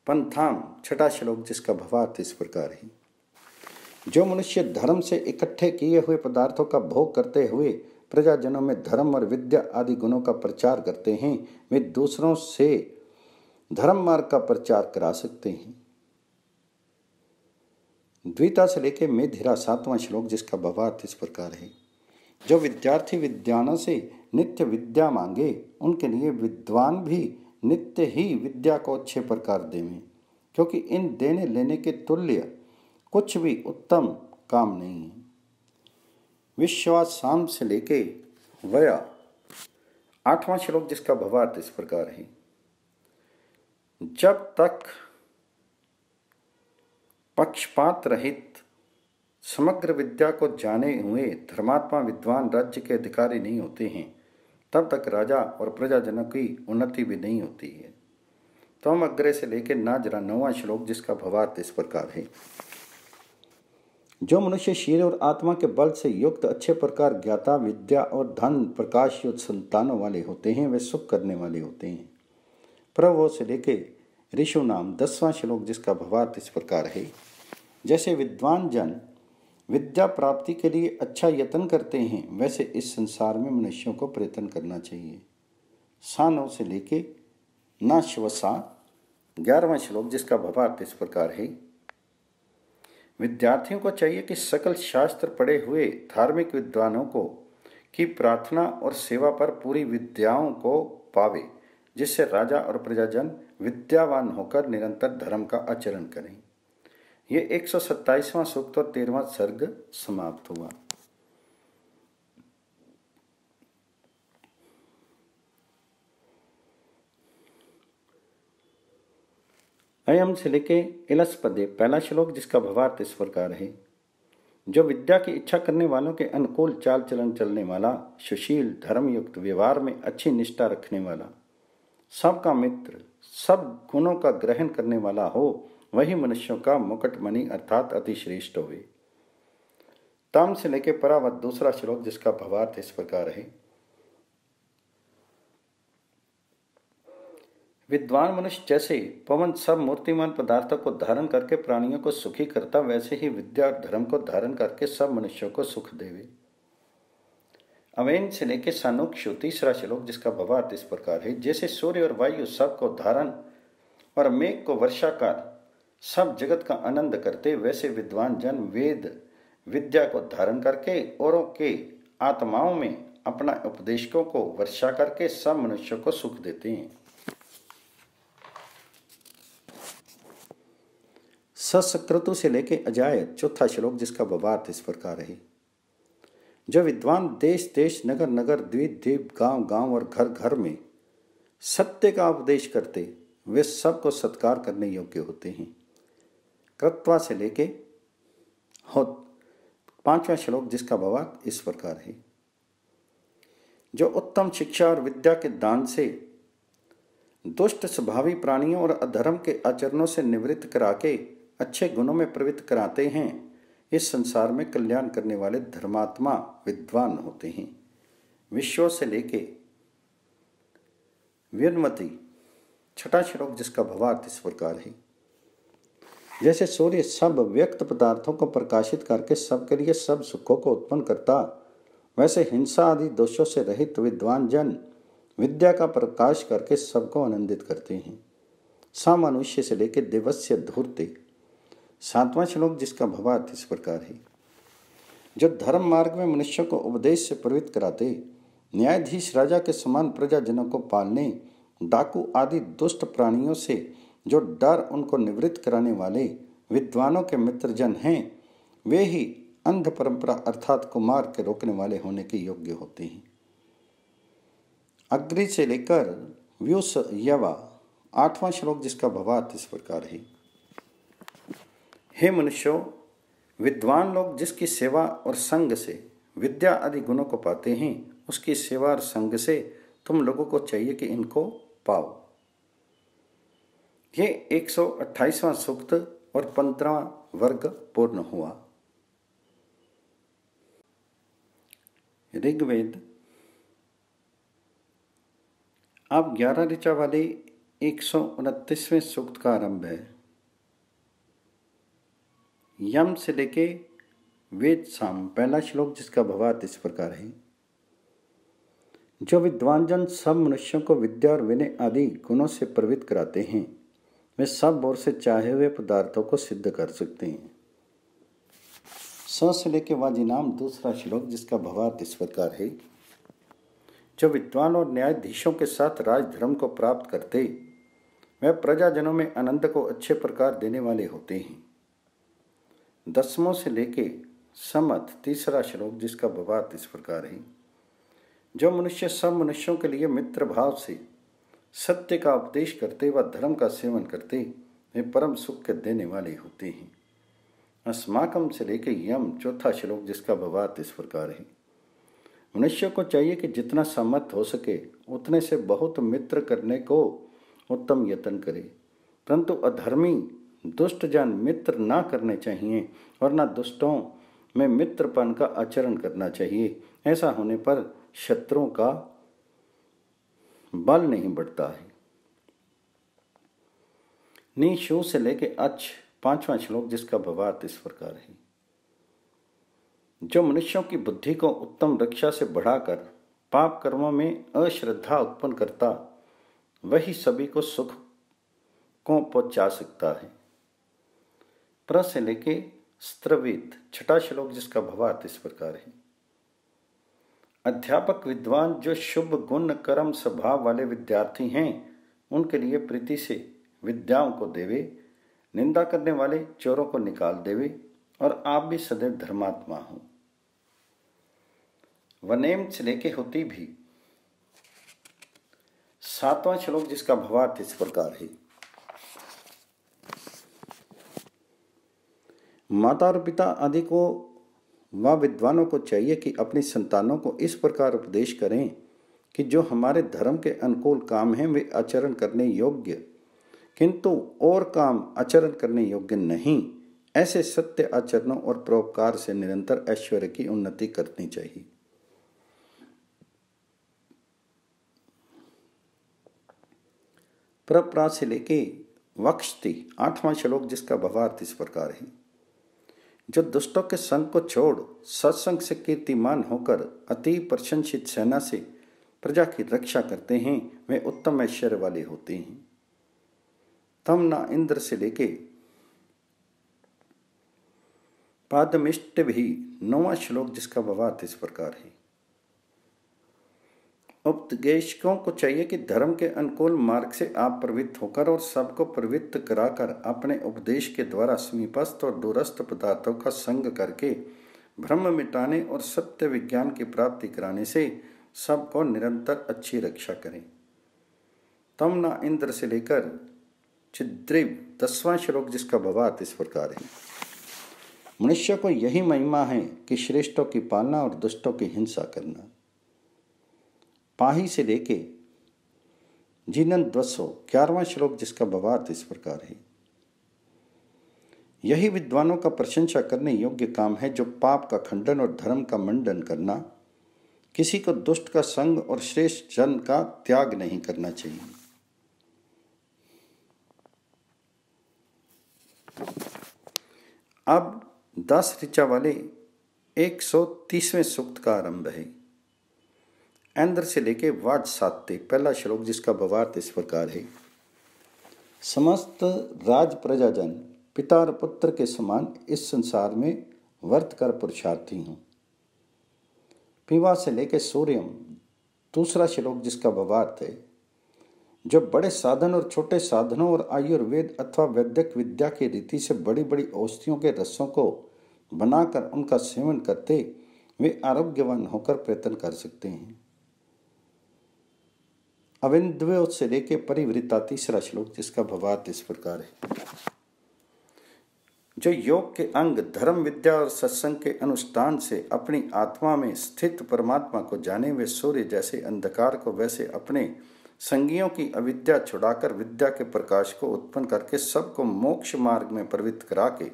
Speaker 1: पंथाम छठा श्लोक जिसका भवार्थ तो इस प्रकार है जो मनुष्य धर्म से इकट्ठे किए हुए पदार्थों का भोग करते हुए प्रजाजनों में धर्म और विद्या आदि गुणों का प्रचार करते हैं वे दूसरों से धर्म मार्ग का प्रचार करा सकते हैं द्विता से लेकर मेधिरा सातवां श्लोक जिसका भवार्थ इस प्रकार है जो विद्यार्थी विद्वानों से नित्य विद्या मांगे उनके लिए विद्वान भी नित्य ही विद्या को अच्छे प्रकार देवें क्योंकि इन देने लेने के तुल्य कुछ भी उत्तम काम नहीं है विश्वास शाम से लेके वया आठवां श्लोक जिसका भवार्थ इस प्रकार है जब तक पक्षपात रहित समग्र विद्या को जाने हुए धर्मात्मा विद्वान राज्य के अधिकारी नहीं होते हैं तब तक राजा और प्रजाजनक की उन्नति भी नहीं होती है तम तो हम अग्रे से लेकर ना जरा नौवा श्लोक जिसका भवार्थ इस प्रकार है जो मनुष्य शरीर और आत्मा के बल से युक्त अच्छे प्रकार ज्ञाता विद्या और धन प्रकाश युक्त संतानों वाले होते हैं वे सुख करने वाले होते हैं प्रभु से लेके ऋषु नाम दसवां श्लोक जिसका भवार्थ इस प्रकार है जैसे विद्वान जन विद्या प्राप्ति के लिए अच्छा यत्न करते हैं वैसे इस संसार में मनुष्यों को प्रयत्न करना चाहिए सानों से लेके नाश्वसा ग्यारहवा श्लोक जिसका भवार्थ इस प्रकार है विद्यार्थियों को चाहिए कि सकल शास्त्र पढ़े हुए धार्मिक विद्वानों को की प्रार्थना और सेवा पर पूरी विद्याओं को पावे जिससे राजा और प्रजाजन विद्यावान होकर निरंतर धर्म का आचरण करें यह एक सौ सूक्त और तेरहवा सर्ग समाप्त हुआ अयम से लेके पदे पहला श्लोक जिसका भवार्थ इस प्रकार है जो विद्या की इच्छा करने वालों के अनुकूल चाल चलन चलने वाला सुशील धर्मयुक्त व्यवहार में अच्छी निष्ठा रखने वाला सबका मित्र सब गुणों का ग्रहण करने वाला हो वही मनुष्यों का मुकटमणि अर्थात अतिश्रेष्ठ हो तम से लेके परावत दूसरा श्लोक जिसका भवार्थ इस प्रकार है विद्वान मनुष्य जैसे पवन सब मूर्तिमान पदार्थों को धारण करके प्राणियों को सुखी करता वैसे ही विद्या और धर्म को धारण करके सब मनुष्यों को सुख देवे अवेन से लेके सानुक्षु तीसरा श्लोक जिसका भवार्थ इस प्रकार है जैसे सूर्य और वायु सब को धारण और मेघ को वर्षाकार सब जगत का आनंद करते वैसे विद्वान जन वेद विद्या को धारण करके औरों के आत्माओं में अपना उपदेशकों को वर्षा करके सब मनुष्यों को सुख देते हैं ससक्रतु से लेके अजाय चौथा श्लोक जिसका बवार्थ इस प्रकार है जो विद्वान देश देश नगर नगर द्वीप द्वीप गांव गांव और घर घर में सत्य का उपदेश करते वे सबको सत्कार करने योग्य होते हैं कृत्वा से लेके हो पांचवा श्लोक जिसका बबार्थ इस प्रकार है जो उत्तम शिक्षा और विद्या के दान से दुष्ट स्वभावी प्राणियों और अधर्म के आचरणों से निवृत्त करा के अच्छे गुणों में प्रवृत्त कराते हैं इस संसार में कल्याण करने वाले धर्मात्मा विद्वान होते हैं विश्व से लेके व्यनमति छठा श्लोक जिसका भवार्थ इस प्रकार है जैसे सूर्य सब व्यक्त पदार्थों को प्रकाशित करके सबके लिए सब सुखों को उत्पन्न करता वैसे हिंसा आदि दोषों से रहित विद्वान जन विद्या का प्रकाश करके सबको आनंदित करते हैं सामनुष्य मनुष्य से लेकर देवस्य धूर्ति सातवां श्लोक जिसका भवार्थ इस प्रकार है जो धर्म मार्ग में मनुष्य को उपदेश से प्रवृत्त कराते न्यायाधीश राजा के समान प्रजाजनों को पालने डाकू आदि दुष्ट प्राणियों से जो डर उनको निवृत्त कराने वाले विद्वानों के मित्रजन हैं वे ही अंध परंपरा अर्थात कुमार के रोकने वाले होने के योग्य होते हैं अग्रि से लेकर व्यूस यवा आठवां श्लोक जिसका भवार्थ इस प्रकार है हे मनुष्यों विद्वान लोग जिसकी सेवा और संग से विद्या आदि गुणों को पाते हैं उसकी सेवा और संग से तुम लोगों को चाहिए कि इनको पाओ ये एक सूक्त और पंद्रवा वर्ग पूर्ण हुआ ऋग्वेद आप ग्यारह ऋचा वाले एक सूक्त का आरंभ है यम से लेके वेद साम पहला श्लोक जिसका भवार्थ इस प्रकार है जो विद्वान जन सब मनुष्यों को विद्या और विनय आदि गुणों से प्रवृत्त कराते हैं वे सब ओर से चाहे हुए पदार्थों को सिद्ध कर सकते हैं स से लेके वाजी नाम दूसरा श्लोक जिसका भवार्थ इस प्रकार है जो विद्वान और न्यायाधीशों के साथ राजधर्म को प्राप्त करते वह प्रजाजनों में आनंद को अच्छे प्रकार देने वाले होते हैं दसमों से लेके समत तीसरा श्लोक जिसका विवाद इस प्रकार है जो मनुष्य सब मनुष्यों के लिए मित्र भाव से सत्य का उपदेश करते व धर्म का सेवन करते वे परम सुख के देने वाले होते हैं अस्माकम से लेके यम चौथा श्लोक जिसका विवाद इस प्रकार है मनुष्य को चाहिए कि जितना सम्मत हो सके उतने से बहुत मित्र करने को उत्तम यत्न करे परंतु अधर्मी दुष्ट जन मित्र ना करने चाहिए और ना दुष्टों में मित्रपन का आचरण करना चाहिए ऐसा होने पर शत्रुओं का बल नहीं बढ़ता है निशु से लेके अच्छ पांचवा श्लोक जिसका भवार्थ इस प्रकार है जो मनुष्यों की बुद्धि को उत्तम रक्षा से बढ़ाकर पाप कर्मों में अश्रद्धा उत्पन्न करता वही सभी को सुख को पहुंचा सकता है प्र से लेके स्त्रवित छठा श्लोक जिसका भवार्थ इस प्रकार है अध्यापक विद्वान जो शुभ गुण कर्म स्वभाव वाले विद्यार्थी हैं उनके लिए प्रीति से विद्याओं को देवे निंदा करने वाले चोरों को निकाल देवे और आप भी सदैव धर्मात्मा हो वनेम से लेके होती भी सातवां श्लोक जिसका भवार्थ इस प्रकार है माता और पिता आदि को व विद्वानों को चाहिए कि अपनी संतानों को इस प्रकार उपदेश करें कि जो हमारे धर्म के अनुकूल काम हैं वे आचरण करने योग्य किंतु और काम आचरण करने योग्य नहीं ऐसे सत्य आचरणों और परोपकार से निरंतर ऐश्वर्य की उन्नति करनी चाहिए प्रप्रा से लेके वक्षति आठवां श्लोक जिसका भावार्थ इस प्रकार है जो दुष्टों के संग को छोड़ सत्संग से कीर्तिमान होकर अति प्रशंसित सेना से प्रजा की रक्षा करते हैं वे उत्तम ऐश्वर्य वाले होते हैं तम ना इंद्र से लेके पादमिष्ट भी नौवा श्लोक जिसका बवाद इस प्रकार है उपदेशकों को चाहिए कि धर्म के अनुकूल मार्ग से आप प्रवृत्त होकर और सबको प्रवृत्त कराकर अपने उपदेश के द्वारा समीपस्थ और दूरस्थ पदार्थों का संग करके भ्रम मिटाने और सत्य विज्ञान की प्राप्ति कराने से सबको निरंतर अच्छी रक्षा करें तम ना इंद्र से लेकर चिद्रिव दसवां श्लोक जिसका भवात इस प्रकार है मनुष्य को यही महिमा है कि श्रेष्ठों की पालना और दुष्टों की हिंसा करना पाही से लेके जीनन दसो ग्यारवा श्लोक जिसका बवार्थ इस प्रकार है यही विद्वानों का प्रशंसा करने योग्य काम है जो पाप का खंडन और धर्म का मंडन करना किसी को दुष्ट का संग और श्रेष्ठ जन का त्याग नहीं करना चाहिए अब दस ऋचा वाले एक सौ तीसवें सूक्त का आरंभ है इंद्र से लेके वाट सात तक पहला श्लोक जिसका बवार्थ इस प्रकार है समस्त राज प्रजाजन पिता और पुत्र के समान इस संसार में वर्त कर पुरुषार्थी हूँ पीवा से लेके सूर्यम दूसरा श्लोक जिसका बवार्थ है जो बड़े साधन और छोटे साधनों और आयुर्वेद अथवा वैद्यक विद्या की रीति से बड़ी बड़ी औषधियों के रसों को बनाकर उनका सेवन करते वे आरोग्यवान होकर प्रयत्न कर सकते हैं अविंद्वय से लेके परिवृत्ता तीसरा श्लोक जिसका भवार्थ इस प्रकार है जो योग के अंग धर्म विद्या और सत्संग के अनुष्ठान से अपनी आत्मा में स्थित परमात्मा को जाने हुए सूर्य जैसे अंधकार को वैसे अपने संगियों की अविद्या छुड़ाकर विद्या के प्रकाश को उत्पन्न करके सबको मोक्ष मार्ग में प्रवृत्त करा के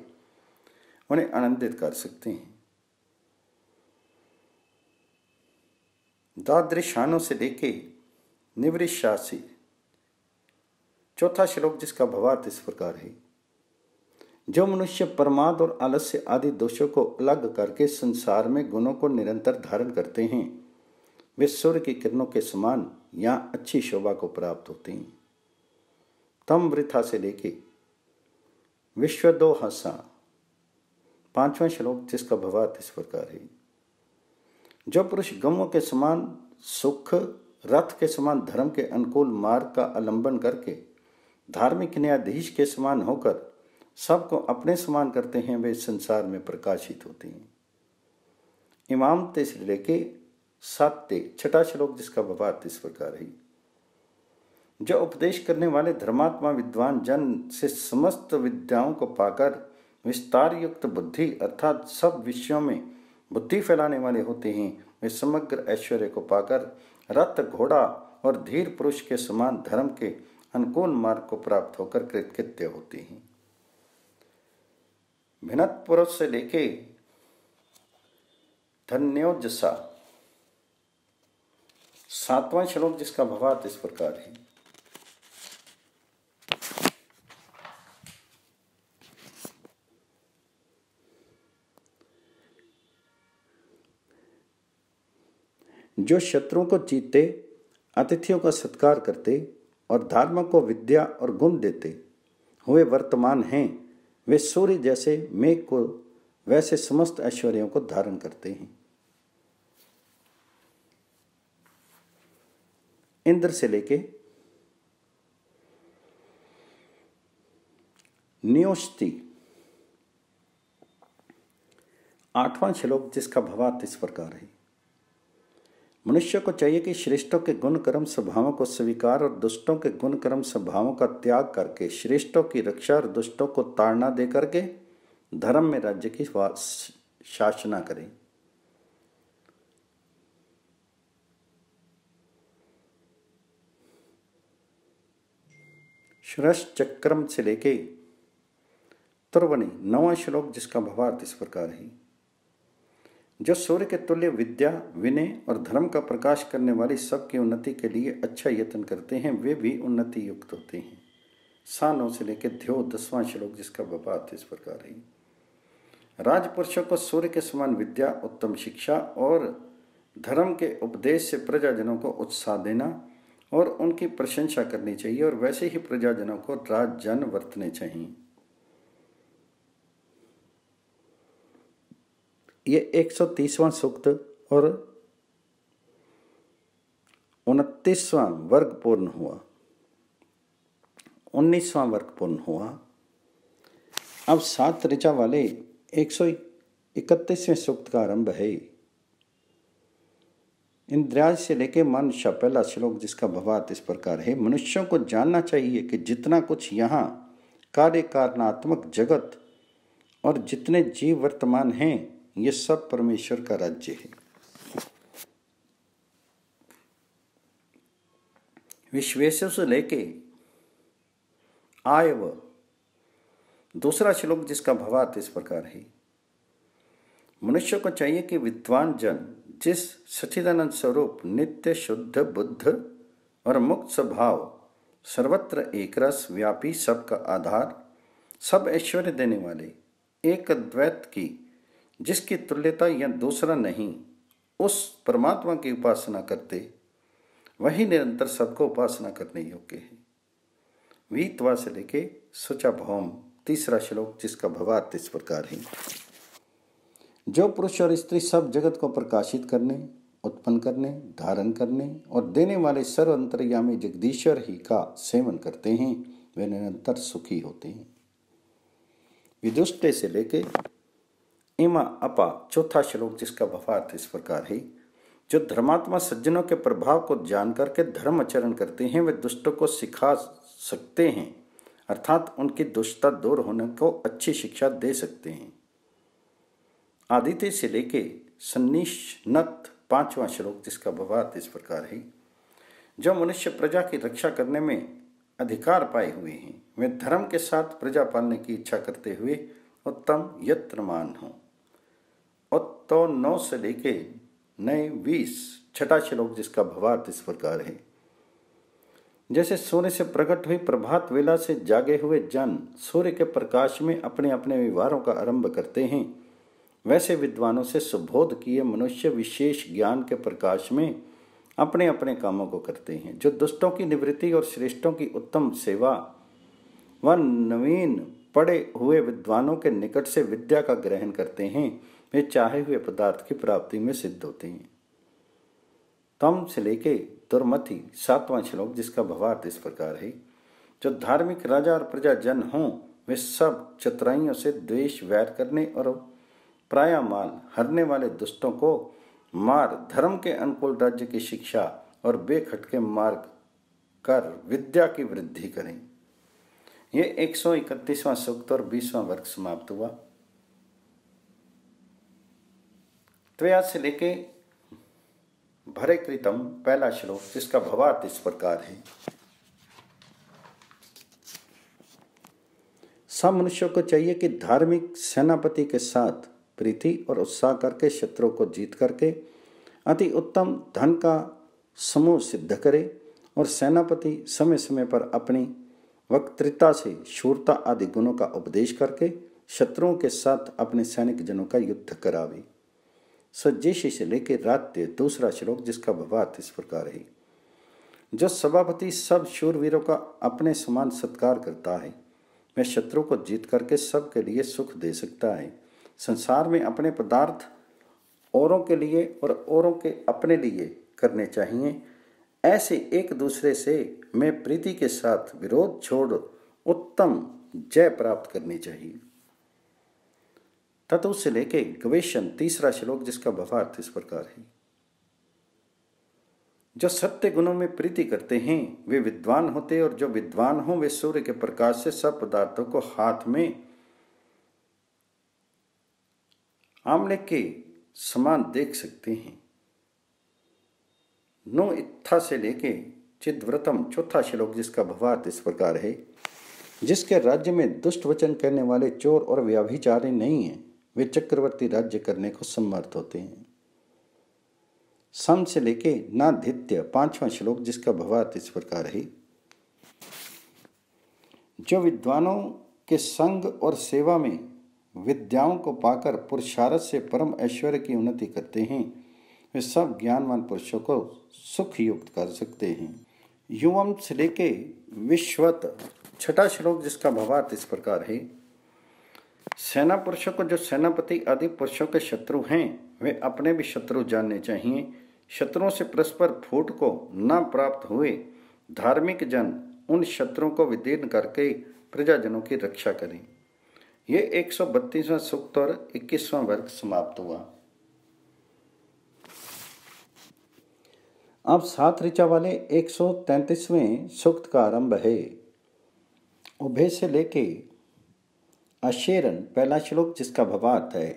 Speaker 1: उन्हें आनंदित कर सकते हैं दादृशानों से लेके निवृषासी चौथा श्लोक जिसका भवार्थ तो इस प्रकार है जो मनुष्य प्रमाद और आलस्य आदि दोषों को अलग करके संसार में गुणों को निरंतर धारण करते हैं वे सूर्य की किरणों के समान या अच्छी शोभा को प्राप्त होते हैं तम वृथा से लेके विश्व दो हसा पांचवा श्लोक जिसका भवार्थ तो इस प्रकार है जो पुरुष गमों के समान सुख रथ के समान धर्म के अनुकूल मार्ग का आलंबन करके धार्मिक न्यायाधीश के समान होकर सबको अपने समान करते हैं वे संसार में प्रकाशित होते हैं इमाम तेसरे के सात्य छठा श्लोक जिसका व्यवहार इस प्रकार है जो उपदेश करने वाले धर्मात्मा विद्वान जन से समस्त विद्याओं को पाकर विस्तार युक्त बुद्धि अर्थात सब विषयों में बुद्धि फैलाने वाले होते हैं वे समग्र ऐश्वर्य को पाकर रथ घोड़ा और धीर पुरुष के समान धर्म के अनुकूल मार्ग को प्राप्त होकर कृतकृत्य होती हैं भिनत पुरुष से लेके धन्योजसा सातवां श्लोक जिसका भवात इस प्रकार है जो शत्रुओं को जीतते अतिथियों का सत्कार करते और धर्म को विद्या और गुण देते हुए वर्तमान हैं वे सूर्य जैसे मेघ को वैसे समस्त ऐश्वर्यों को धारण करते हैं इंद्र से लेके नियोष्ति आठवां श्लोक जिसका भवात इस प्रकार है मनुष्य को चाहिए कि श्रेष्ठों के गुण कर्म स्वभावों को स्वीकार और दुष्टों के गुण कर्म स्वभावों का त्याग करके श्रेष्ठों की रक्षा और दुष्टों को ताड़ना दे करके धर्म में राज्य की शासना करें श्रेष्ठ चक्रम से लेके तुर्वनी नवा श्लोक जिसका भावार्थ इस प्रकार है जो सूर्य के तुल्य विद्या विनय और धर्म का प्रकाश करने वाली सबकी उन्नति के लिए अच्छा यत्न करते हैं वे भी उन्नति युक्त होते हैं सानों से लेकर ध्यो दसवां श्लोक जिसका बपात इस प्रकार है राजपुरुषों को सूर्य के समान विद्या उत्तम शिक्षा और धर्म के उपदेश से प्रजाजनों को उत्साह देना और उनकी प्रशंसा करनी चाहिए और वैसे ही प्रजाजनों को राजजन वर्तने चाहिए ये एक सौ तीसवां सूक्त और उनतीसवां वर्ग पूर्ण हुआ उन्नीसवां वर्ग पूर्ण हुआ अब सात ऋचा वाले एक सौ इकतीसवें सूक्त का आरंभ है इंद्रियाज से लेके मन शा पहला श्लोक जिसका भवात इस प्रकार है मनुष्यों को जानना चाहिए कि जितना कुछ यहाँ कार्य कारणात्मक जगत और जितने जीव वर्तमान हैं ये सब परमेश्वर का राज्य है विश्वेश्वर से लेके आय व दूसरा श्लोक जिसका भवात इस प्रकार है मनुष्य को चाहिए कि विद्वान जन जिस सचिदानंद स्वरूप नित्य शुद्ध बुद्ध और मुक्त स्वभाव सर्वत्र एक रस व्यापी सबका आधार सब ऐश्वर्य देने वाले एक द्वैत की जिसकी तुल्यता या दूसरा नहीं उस परमात्मा की उपासना करते वही निरंतर सबको उपासना करने योग्य है वीतवा से लेके सुचा भौम तीसरा श्लोक जिसका भवार्थ इस प्रकार है जो पुरुष और स्त्री सब जगत को प्रकाशित करने उत्पन्न करने धारण करने और देने वाले सर्व अंतर्यामी जगदीश्वर ही का सेवन करते हैं वे निरंतर सुखी होते हैं विदुष्ट से लेके इमा अपा चौथा श्लोक जिसका भावार्थ इस प्रकार है जो धर्मात्मा सज्जनों के प्रभाव को जान करके धर्म आचरण करते हैं वे दुष्टों को सिखा सकते हैं अर्थात उनकी दुष्टता दूर होने को अच्छी शिक्षा दे सकते हैं आदित्य से लेके सन्निशनत पांचवा श्लोक जिसका भवार्थ इस प्रकार है जो मनुष्य प्रजा की रक्षा करने में अधिकार पाए हुए हैं वे धर्म के साथ प्रजा पालने की इच्छा करते हुए उत्तम यत्रमान हों तो नौ से लेके नए बीस छठा श्लोक जिसका भवार्थ इस प्रकार है जैसे सूर्य से प्रकट हुई प्रभात वेला से जागे हुए जन सूर्य के प्रकाश में अपने अपने व्यवहारों का आरंभ करते हैं वैसे विद्वानों से सुबोध किए मनुष्य विशेष ज्ञान के प्रकाश में अपने अपने कामों को करते हैं जो दुष्टों की निवृत्ति और श्रेष्ठों की उत्तम सेवा व नवीन पड़े हुए विद्वानों के निकट से विद्या का ग्रहण करते हैं में चाहे हुए पदार्थ की प्राप्ति में सिद्ध होते हैं तम से लेके दुर्मति सातवां श्लोक जिसका भवार्थ इस प्रकार है जो धार्मिक राजा और प्रजा जन हों वे सब चतुराइयों से द्वेष वैर करने और प्राया माल हरने वाले दुष्टों को मार धर्म के अनुकूल राज्य की शिक्षा और बेखटके मार्ग कर विद्या की वृद्धि करें यह सौ इकतीसवां सूक्त और बीसवां वर्ग समाप्त हुआ त्वया तो से लेके भरे कृतम पहला श्लोक जिसका भवार्थ इस प्रकार है सब मनुष्यों को चाहिए कि धार्मिक सेनापति के साथ प्रीति और उत्साह करके शत्रु को जीत करके अति उत्तम धन का समूह सिद्ध करे और सेनापति समय समय पर अपनी वक्तृता से शूरता आदि गुणों का उपदेश करके शत्रुओं के साथ अपने सैनिक जनों का युद्ध करावे सज्जेशी से लेकर रात्य दूसरा श्लोक जिसका विवाद इस प्रकार है जो सभापति सब शूरवीरों का अपने समान सत्कार करता है मैं शत्रु को जीत करके सबके लिए सुख दे सकता है संसार में अपने पदार्थ औरों के लिए और औरों के अपने लिए करने चाहिए ऐसे एक दूसरे से मैं प्रीति के साथ विरोध छोड़ उत्तम जय प्राप्त करनी चाहिए तत्व से लेके गवेशन तीसरा श्लोक जिसका भवार्थ इस प्रकार है जो सत्य गुणों में प्रीति करते हैं वे विद्वान होते और जो विद्वान हों वे सूर्य के प्रकाश से सब पदार्थों को हाथ में आमले के समान देख सकते हैं नो इत्था से लेके चिद्व्रतम चौथा श्लोक जिसका भवार्थ इस प्रकार है जिसके राज्य में दुष्ट वचन करने वाले चोर और व्याभिचारी नहीं हैं वे चक्रवर्ती राज्य करने को समर्थ होते हैं सम से लेके नाधित्य पांचवा श्लोक जिसका भवार्थ इस प्रकार है जो विद्वानों के संग और सेवा में विद्याओं को पाकर पुरुषारथ से परम ऐश्वर्य की उन्नति करते हैं वे सब ज्ञानवान पुरुषों को सुख युक्त कर सकते हैं युवम से लेके विश्वत छठा श्लोक जिसका भवार्थ इस प्रकार है सेना पुरुषों को जो सेनापति आदि पुरुषों के शत्रु हैं वे अपने भी शत्रु जानने चाहिए शत्रुओं से परस्पर फूट को न प्राप्त हुए धार्मिक जन उन शत्रुओं को विदीर्ण करके प्रजाजनों की रक्षा करें ये एक सौ बत्तीसवां सूक्त और इक्कीसवां वर्ग समाप्त हुआ अब सात ऋचा वाले एक सौ तैंतीसवें सूक्त का आरंभ है उभय से लेके अशेरन पहला श्लोक जिसका भवात है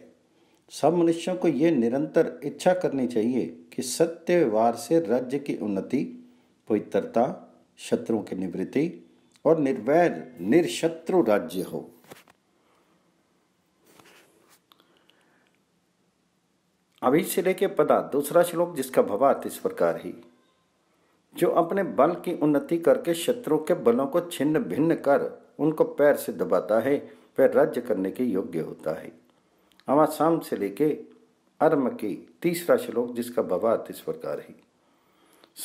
Speaker 1: सब मनुष्यों को ये निरंतर इच्छा करनी चाहिए कि सत्य व्यवहार से राज्य की उन्नति पवित्रता शत्रुओं की निवृत्ति और निर्वैर निरशत्रु राज्य हो सिरे के पदा दूसरा श्लोक जिसका भवात इस प्रकार ही जो अपने बल की उन्नति करके शत्रु के बलों को छिन्न भिन्न कर उनको पैर से दबाता है वह राज्य करने के योग्य होता है अमासाम से लेके अर्म के तीसरा श्लोक जिसका बवाद इस प्रकार है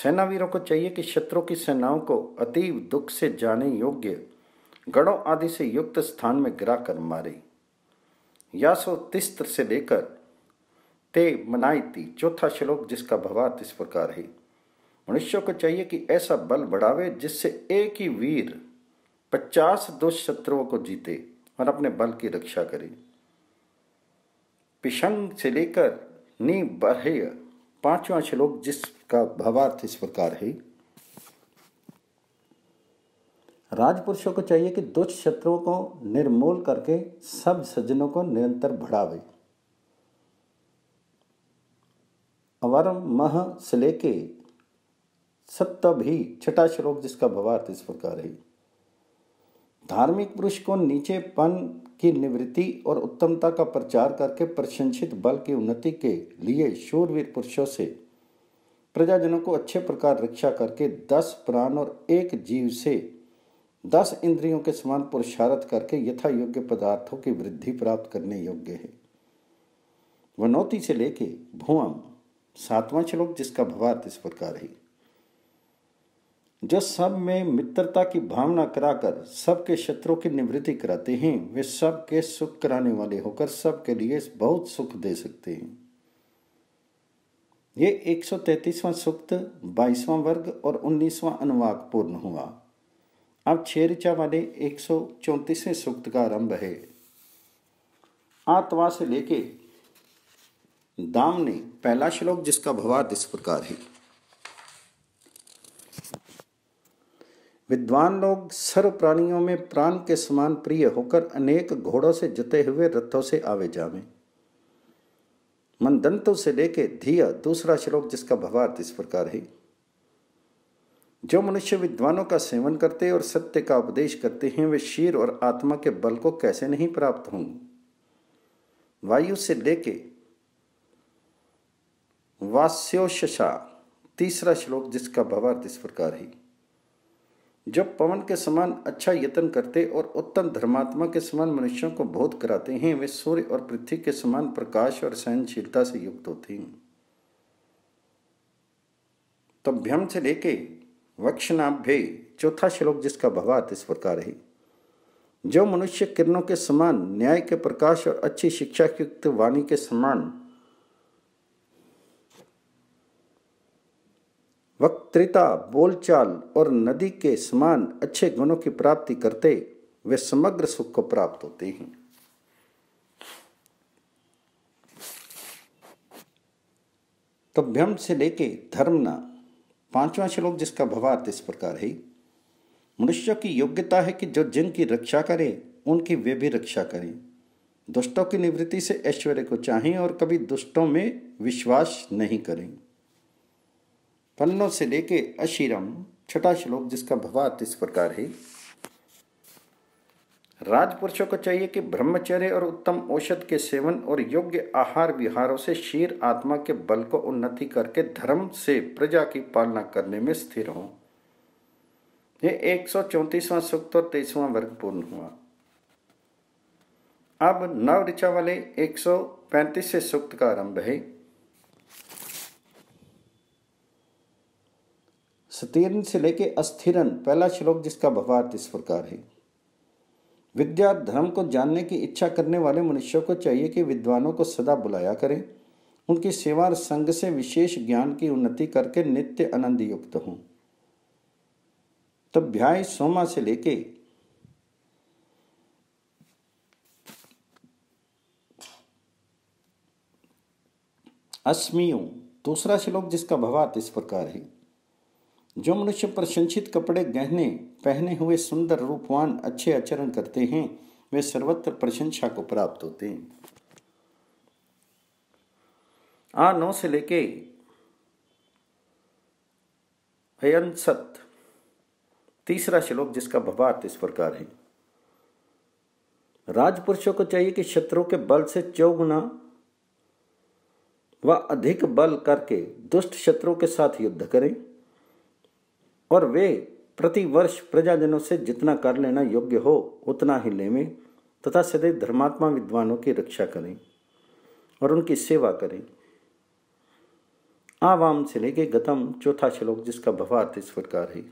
Speaker 1: सेनावीरों को चाहिए कि शत्रु की सेनाओं को अतीव दुख से जाने योग्य गढ़ों आदि से युक्त स्थान में गिरा कर मारे यासो तिस्त्र से लेकर ते मनायती चौथा श्लोक जिसका भवात इस प्रकार है मनुष्यों को चाहिए कि ऐसा बल बढ़ावे जिससे एक ही वीर पचास दुष्शत्रुओं शत्रुओं को जीते और अपने बल की रक्षा करें पिशंग से लेकर नी बरहे पांचवा श्लोक जिसका भावार्थ इस प्रकार है राजपुरुषों को चाहिए कि दुष्ट शत्रुओं को निर्मूल करके सब सज्जनों को निरंतर बढ़ावे अवर मह से लेके सप्त भी छठा श्लोक जिसका भवार्थ इस प्रकार है धार्मिक पुरुष को नीचेपन की निवृत्ति और उत्तमता का प्रचार करके प्रशंसित बल की उन्नति के लिए शूरवीर पुरुषों से प्रजाजनों को अच्छे प्रकार रक्षा करके दस प्राण और एक जीव से दस इंद्रियों के समान पुरुषार्थ करके यथा योग्य पदार्थों की वृद्धि प्राप्त करने योग्य है वनौती से लेके भुआम सातवां श्लोक जिसका भवार्थ इस प्रकार है जो सब में मित्रता की भावना कराकर सबके शत्रु की निवृत्ति कराते हैं वे सबके सुख कराने वाले होकर सबके लिए बहुत सुख दे सकते हैं ये 133वां सूक्त 22वां वर्ग और 19वां अनुवाक पूर्ण हुआ अब छे ऋचा वाले एक सूक्त का आरंभ है आत्मा से लेके दाम ने पहला श्लोक जिसका भवार्थ इस प्रकार है विद्वान लोग सर्व प्राणियों में प्राण के समान प्रिय होकर अनेक घोड़ों से जुते हुए रथों से आवे जावे मंदंतों से लेके धिया दूसरा श्लोक जिसका भवार्थ इस प्रकार है जो मनुष्य विद्वानों का सेवन करते और सत्य का उपदेश करते हैं वे शीर और आत्मा के बल को कैसे नहीं प्राप्त होंगे वायु से लेके वास्योशा तीसरा श्लोक जिसका भवार्थ इस प्रकार है जब पवन के समान अच्छा यत्न करते और उत्तम धर्मात्मा के समान मनुष्यों को बोध कराते हैं वे सूर्य और पृथ्वी के समान प्रकाश और सहनशीलता से युक्त होते हैं तो भ्यम से लेके वक्षनाभ्य चौथा श्लोक जिसका भवात इस प्रकार है जो मनुष्य किरणों के समान न्याय के प्रकाश और अच्छी शिक्षा युक्त वाणी के समान वक्तृता बोलचाल और नदी के समान अच्छे गुणों की प्राप्ति करते वे समग्र सुख को प्राप्त होते हैं तो भ्रम से लेके धर्मना पांचवा श्लोक जिसका भवार्थ इस प्रकार है मनुष्यों की योग्यता है कि जो जिन की रक्षा करे उनकी वे भी रक्षा करें दुष्टों की निवृत्ति से ऐश्वर्य को चाहें और कभी दुष्टों में विश्वास नहीं करें पन्नों से लेके अशीरम छठा श्लोक जिसका भवात इस प्रकार है राजपुरुषों को चाहिए कि ब्रह्मचर्य और उत्तम औषध के सेवन और योग्य आहार विहारों से शीर आत्मा के बल को उन्नति करके धर्म से प्रजा की पालना करने में स्थिर हों यह एक सौ चौतीसवां सूक्त और तेईसवां वर्ग पूर्ण हुआ अब नव ऋचा वाले एक सौ पैंतीसवें सूक्त का आरंभ है स्थिरन से लेके अस्थिरन पहला श्लोक जिसका भवार्थ इस प्रकार है विद्या धर्म को जानने की इच्छा करने वाले मनुष्यों को चाहिए कि विद्वानों को सदा बुलाया करें उनकी सेवा और संग से विशेष ज्ञान की उन्नति करके नित्य आनंद युक्त हों तब तो भ्याय सोमा से लेके अस्मियों दूसरा श्लोक जिसका भवार्थ इस प्रकार है जो मनुष्य प्रशंसित कपड़े गहने पहने हुए सुंदर रूपवान अच्छे आचरण करते हैं वे सर्वत्र प्रशंसा को प्राप्त होते हैं आ नौ से लेके अयंसत तीसरा श्लोक जिसका भवार्थ इस प्रकार है राजपुरुषों को चाहिए कि शत्रु के बल से चौगुना व अधिक बल करके दुष्ट शत्रु के साथ युद्ध करें और वे प्रतिवर्ष प्रजाजनों से जितना कर लेना योग्य हो उतना ही लेवें तथा सदैव धर्मात्मा विद्वानों की रक्षा करें और उनकी सेवा करें आवाम से लेके गतम चौथा श्लोक जिसका भवार्थ इस प्रकार है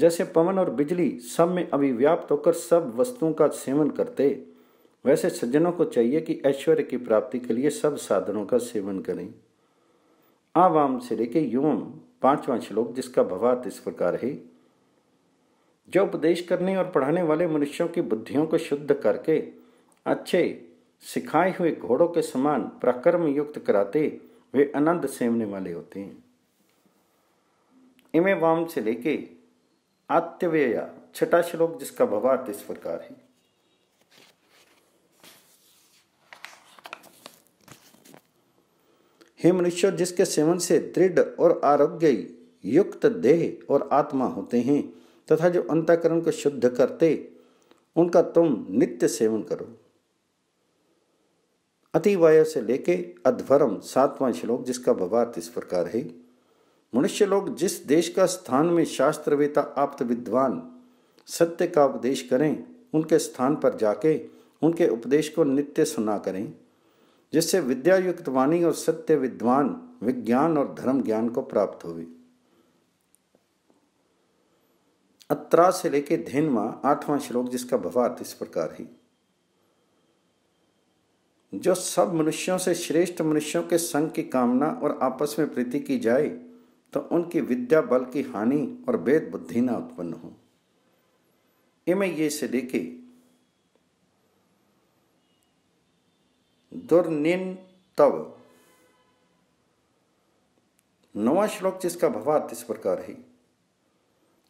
Speaker 1: जैसे पवन और बिजली सब में अभिव्याप्त होकर सब वस्तुओं का सेवन करते वैसे सज्जनों को चाहिए कि ऐश्वर्य की प्राप्ति के लिए सब साधनों का सेवन करें आवाम से लेके युवम पांचवां श्लोक जिसका भवार्थ इस प्रकार है जो उपदेश करने और पढ़ाने वाले मनुष्यों की बुद्धियों को शुद्ध करके अच्छे सिखाए हुए घोड़ों के समान प्रकर्म युक्त कराते वे आनंद सेवने वाले होते हैं इमे वाम से लेके आत्यव्य छठा श्लोक जिसका भवार्थ इस प्रकार है हे मनुष्य जिसके सेवन से दृढ़ और आरोग्य युक्त देह और आत्मा होते हैं तथा जो अंतकरण को शुद्ध करते उनका तुम नित्य सेवन करो वाय से लेके अध्वरम सातवां श्लोक जिसका भवार्थ इस प्रकार है मनुष्य लोग जिस देश का स्थान में शास्त्रवेता आप्त विद्वान सत्य का उपदेश करें उनके स्थान पर जाके उनके उपदेश को नित्य सुना करें जिससे विद्यायुक्त वाणी और सत्य विद्वान विज्ञान और धर्म ज्ञान को प्राप्त हुई अत्रा से लेके धेनवा आठवां श्लोक जिसका भवार्थ इस प्रकार ही जो सब मनुष्यों से श्रेष्ठ मनुष्यों के संग की कामना और आपस में प्रीति की जाए तो उनकी विद्या बल की हानि और वेद बुद्धि ना उत्पन्न हो इमे ये से लेके तव नवा श्लोक जिसका भवार्थ इस प्रकार है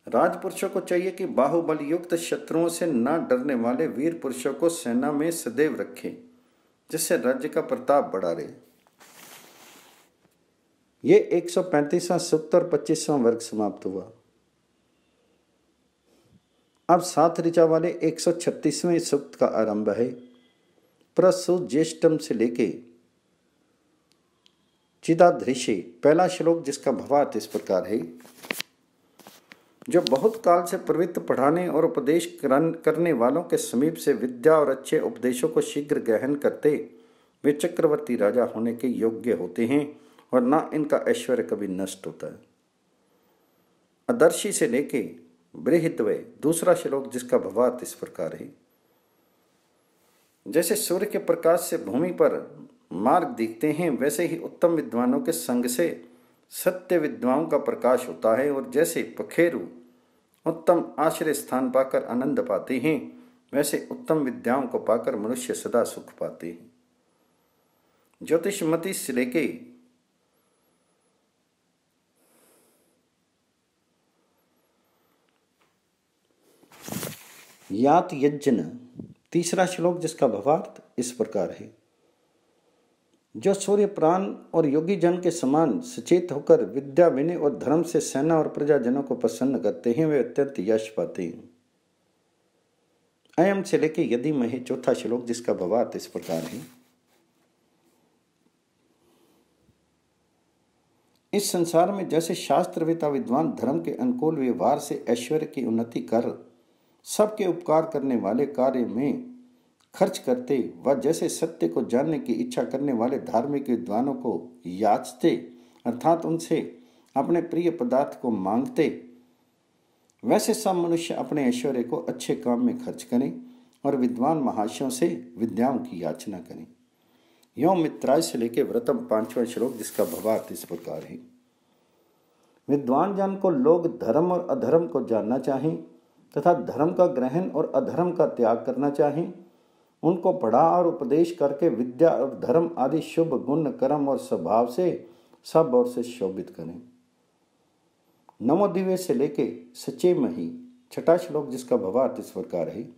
Speaker 1: राजपुरुषों को चाहिए कि बाहुबल युक्त शत्रुओं से न डरने वाले वीर पुरुषों को सेना में सदैव रखें जिससे राज्य का प्रताप बढ़ा रहे ये एक सौ सूक्त और पच्चीसवां वर्ग समाप्त हुआ अब सात ऋचा वाले एक सौ छत्तीसवें सूक्त का आरंभ है प्रसु ज्येष्ठम से लेके चिदाधृषि पहला श्लोक जिसका भवार्थ इस प्रकार है जो बहुत काल से प्रवृत्त पढ़ाने और उपदेश करने वालों के समीप से विद्या और अच्छे उपदेशों को शीघ्र ग्रहण करते वे चक्रवर्ती राजा होने के योग्य होते हैं और ना इनका ऐश्वर्य कभी नष्ट होता है अदर्शी से लेके बृहित दूसरा श्लोक जिसका भवार्थ इस प्रकार है जैसे सूर्य के प्रकाश से भूमि पर मार्ग दिखते हैं वैसे ही उत्तम विद्वानों के संग से सत्य विद्वाओं का प्रकाश होता है और जैसे पखेरु उत्तम आश्रय स्थान पाकर आनंद पाते हैं वैसे उत्तम विद्याओं को पाकर मनुष्य सदा सुख पाते हैं ज्योतिषमती से लेके यात यज्ञ तीसरा श्लोक जिसका भवार्थ इस प्रकार है जो सूर्य प्राण और योगी जन के समान सचेत होकर विद्या विनय और धर्म से सेना और प्रजाजनों को प्रसन्न करते हैं वे अत्यंत यश पाते हैं अयम से लेके यदि मही चौथा श्लोक जिसका भवार्थ इस प्रकार है इस संसार में जैसे शास्त्रविता विद्वान धर्म के अनुकूल व्यवहार से ऐश्वर्य की उन्नति कर सबके उपकार करने वाले कार्य में खर्च करते व जैसे सत्य को जानने की इच्छा करने वाले धार्मिक विद्वानों को याचते अर्थात उनसे अपने प्रिय पदार्थ को मांगते वैसे सब मनुष्य अपने ऐश्वर्य को अच्छे काम में खर्च करें और विद्वान महाशयों से विद्याओं की याचना करें यौ मित्राय से लेकर व्रतम पांचवा श्लोक जिसका भवार्थ इस प्रकार है विद्वान जन को लोग धर्म और अधर्म को जानना चाहें तथा धर्म का ग्रहण और अधर्म का त्याग करना चाहिए उनको पढ़ा और उपदेश करके विद्या और धर्म आदि शुभ गुण कर्म और स्वभाव से सब और से शोभित करें नमो दिव्य से लेके सचे मही छठा श्लोक जिसका भवार्थ इस प्रकार है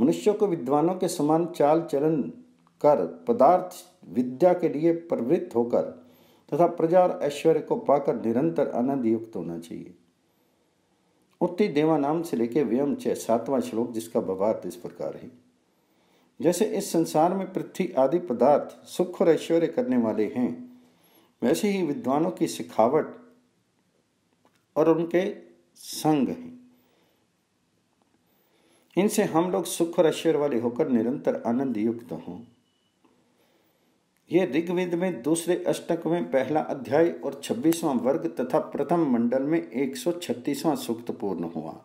Speaker 1: मनुष्यों को विद्वानों के समान चाल चलन कर पदार्थ विद्या के लिए प्रवृत्त होकर तथा प्रजा और ऐश्वर्य को पाकर निरंतर आनंद युक्त होना चाहिए उत्ति नाम से लेकर व्यम छ सातवां श्लोक जिसका व्यवहार तो इस प्रकार है जैसे इस संसार में पृथ्वी आदि पदार्थ सुख और ऐश्वर्य करने वाले हैं वैसे ही विद्वानों की सिखावट और उनके संग हैं इनसे हम लोग सुख और ऐश्वर्य वाले होकर निरंतर आनंद युक्त हों यह ऋग्वेद में दूसरे अष्टक में पहला अध्याय और छब्बीसवां वर्ग तथा प्रथम मंडल में एक सौ छत्तीसवां सूक्त पूर्ण हुआ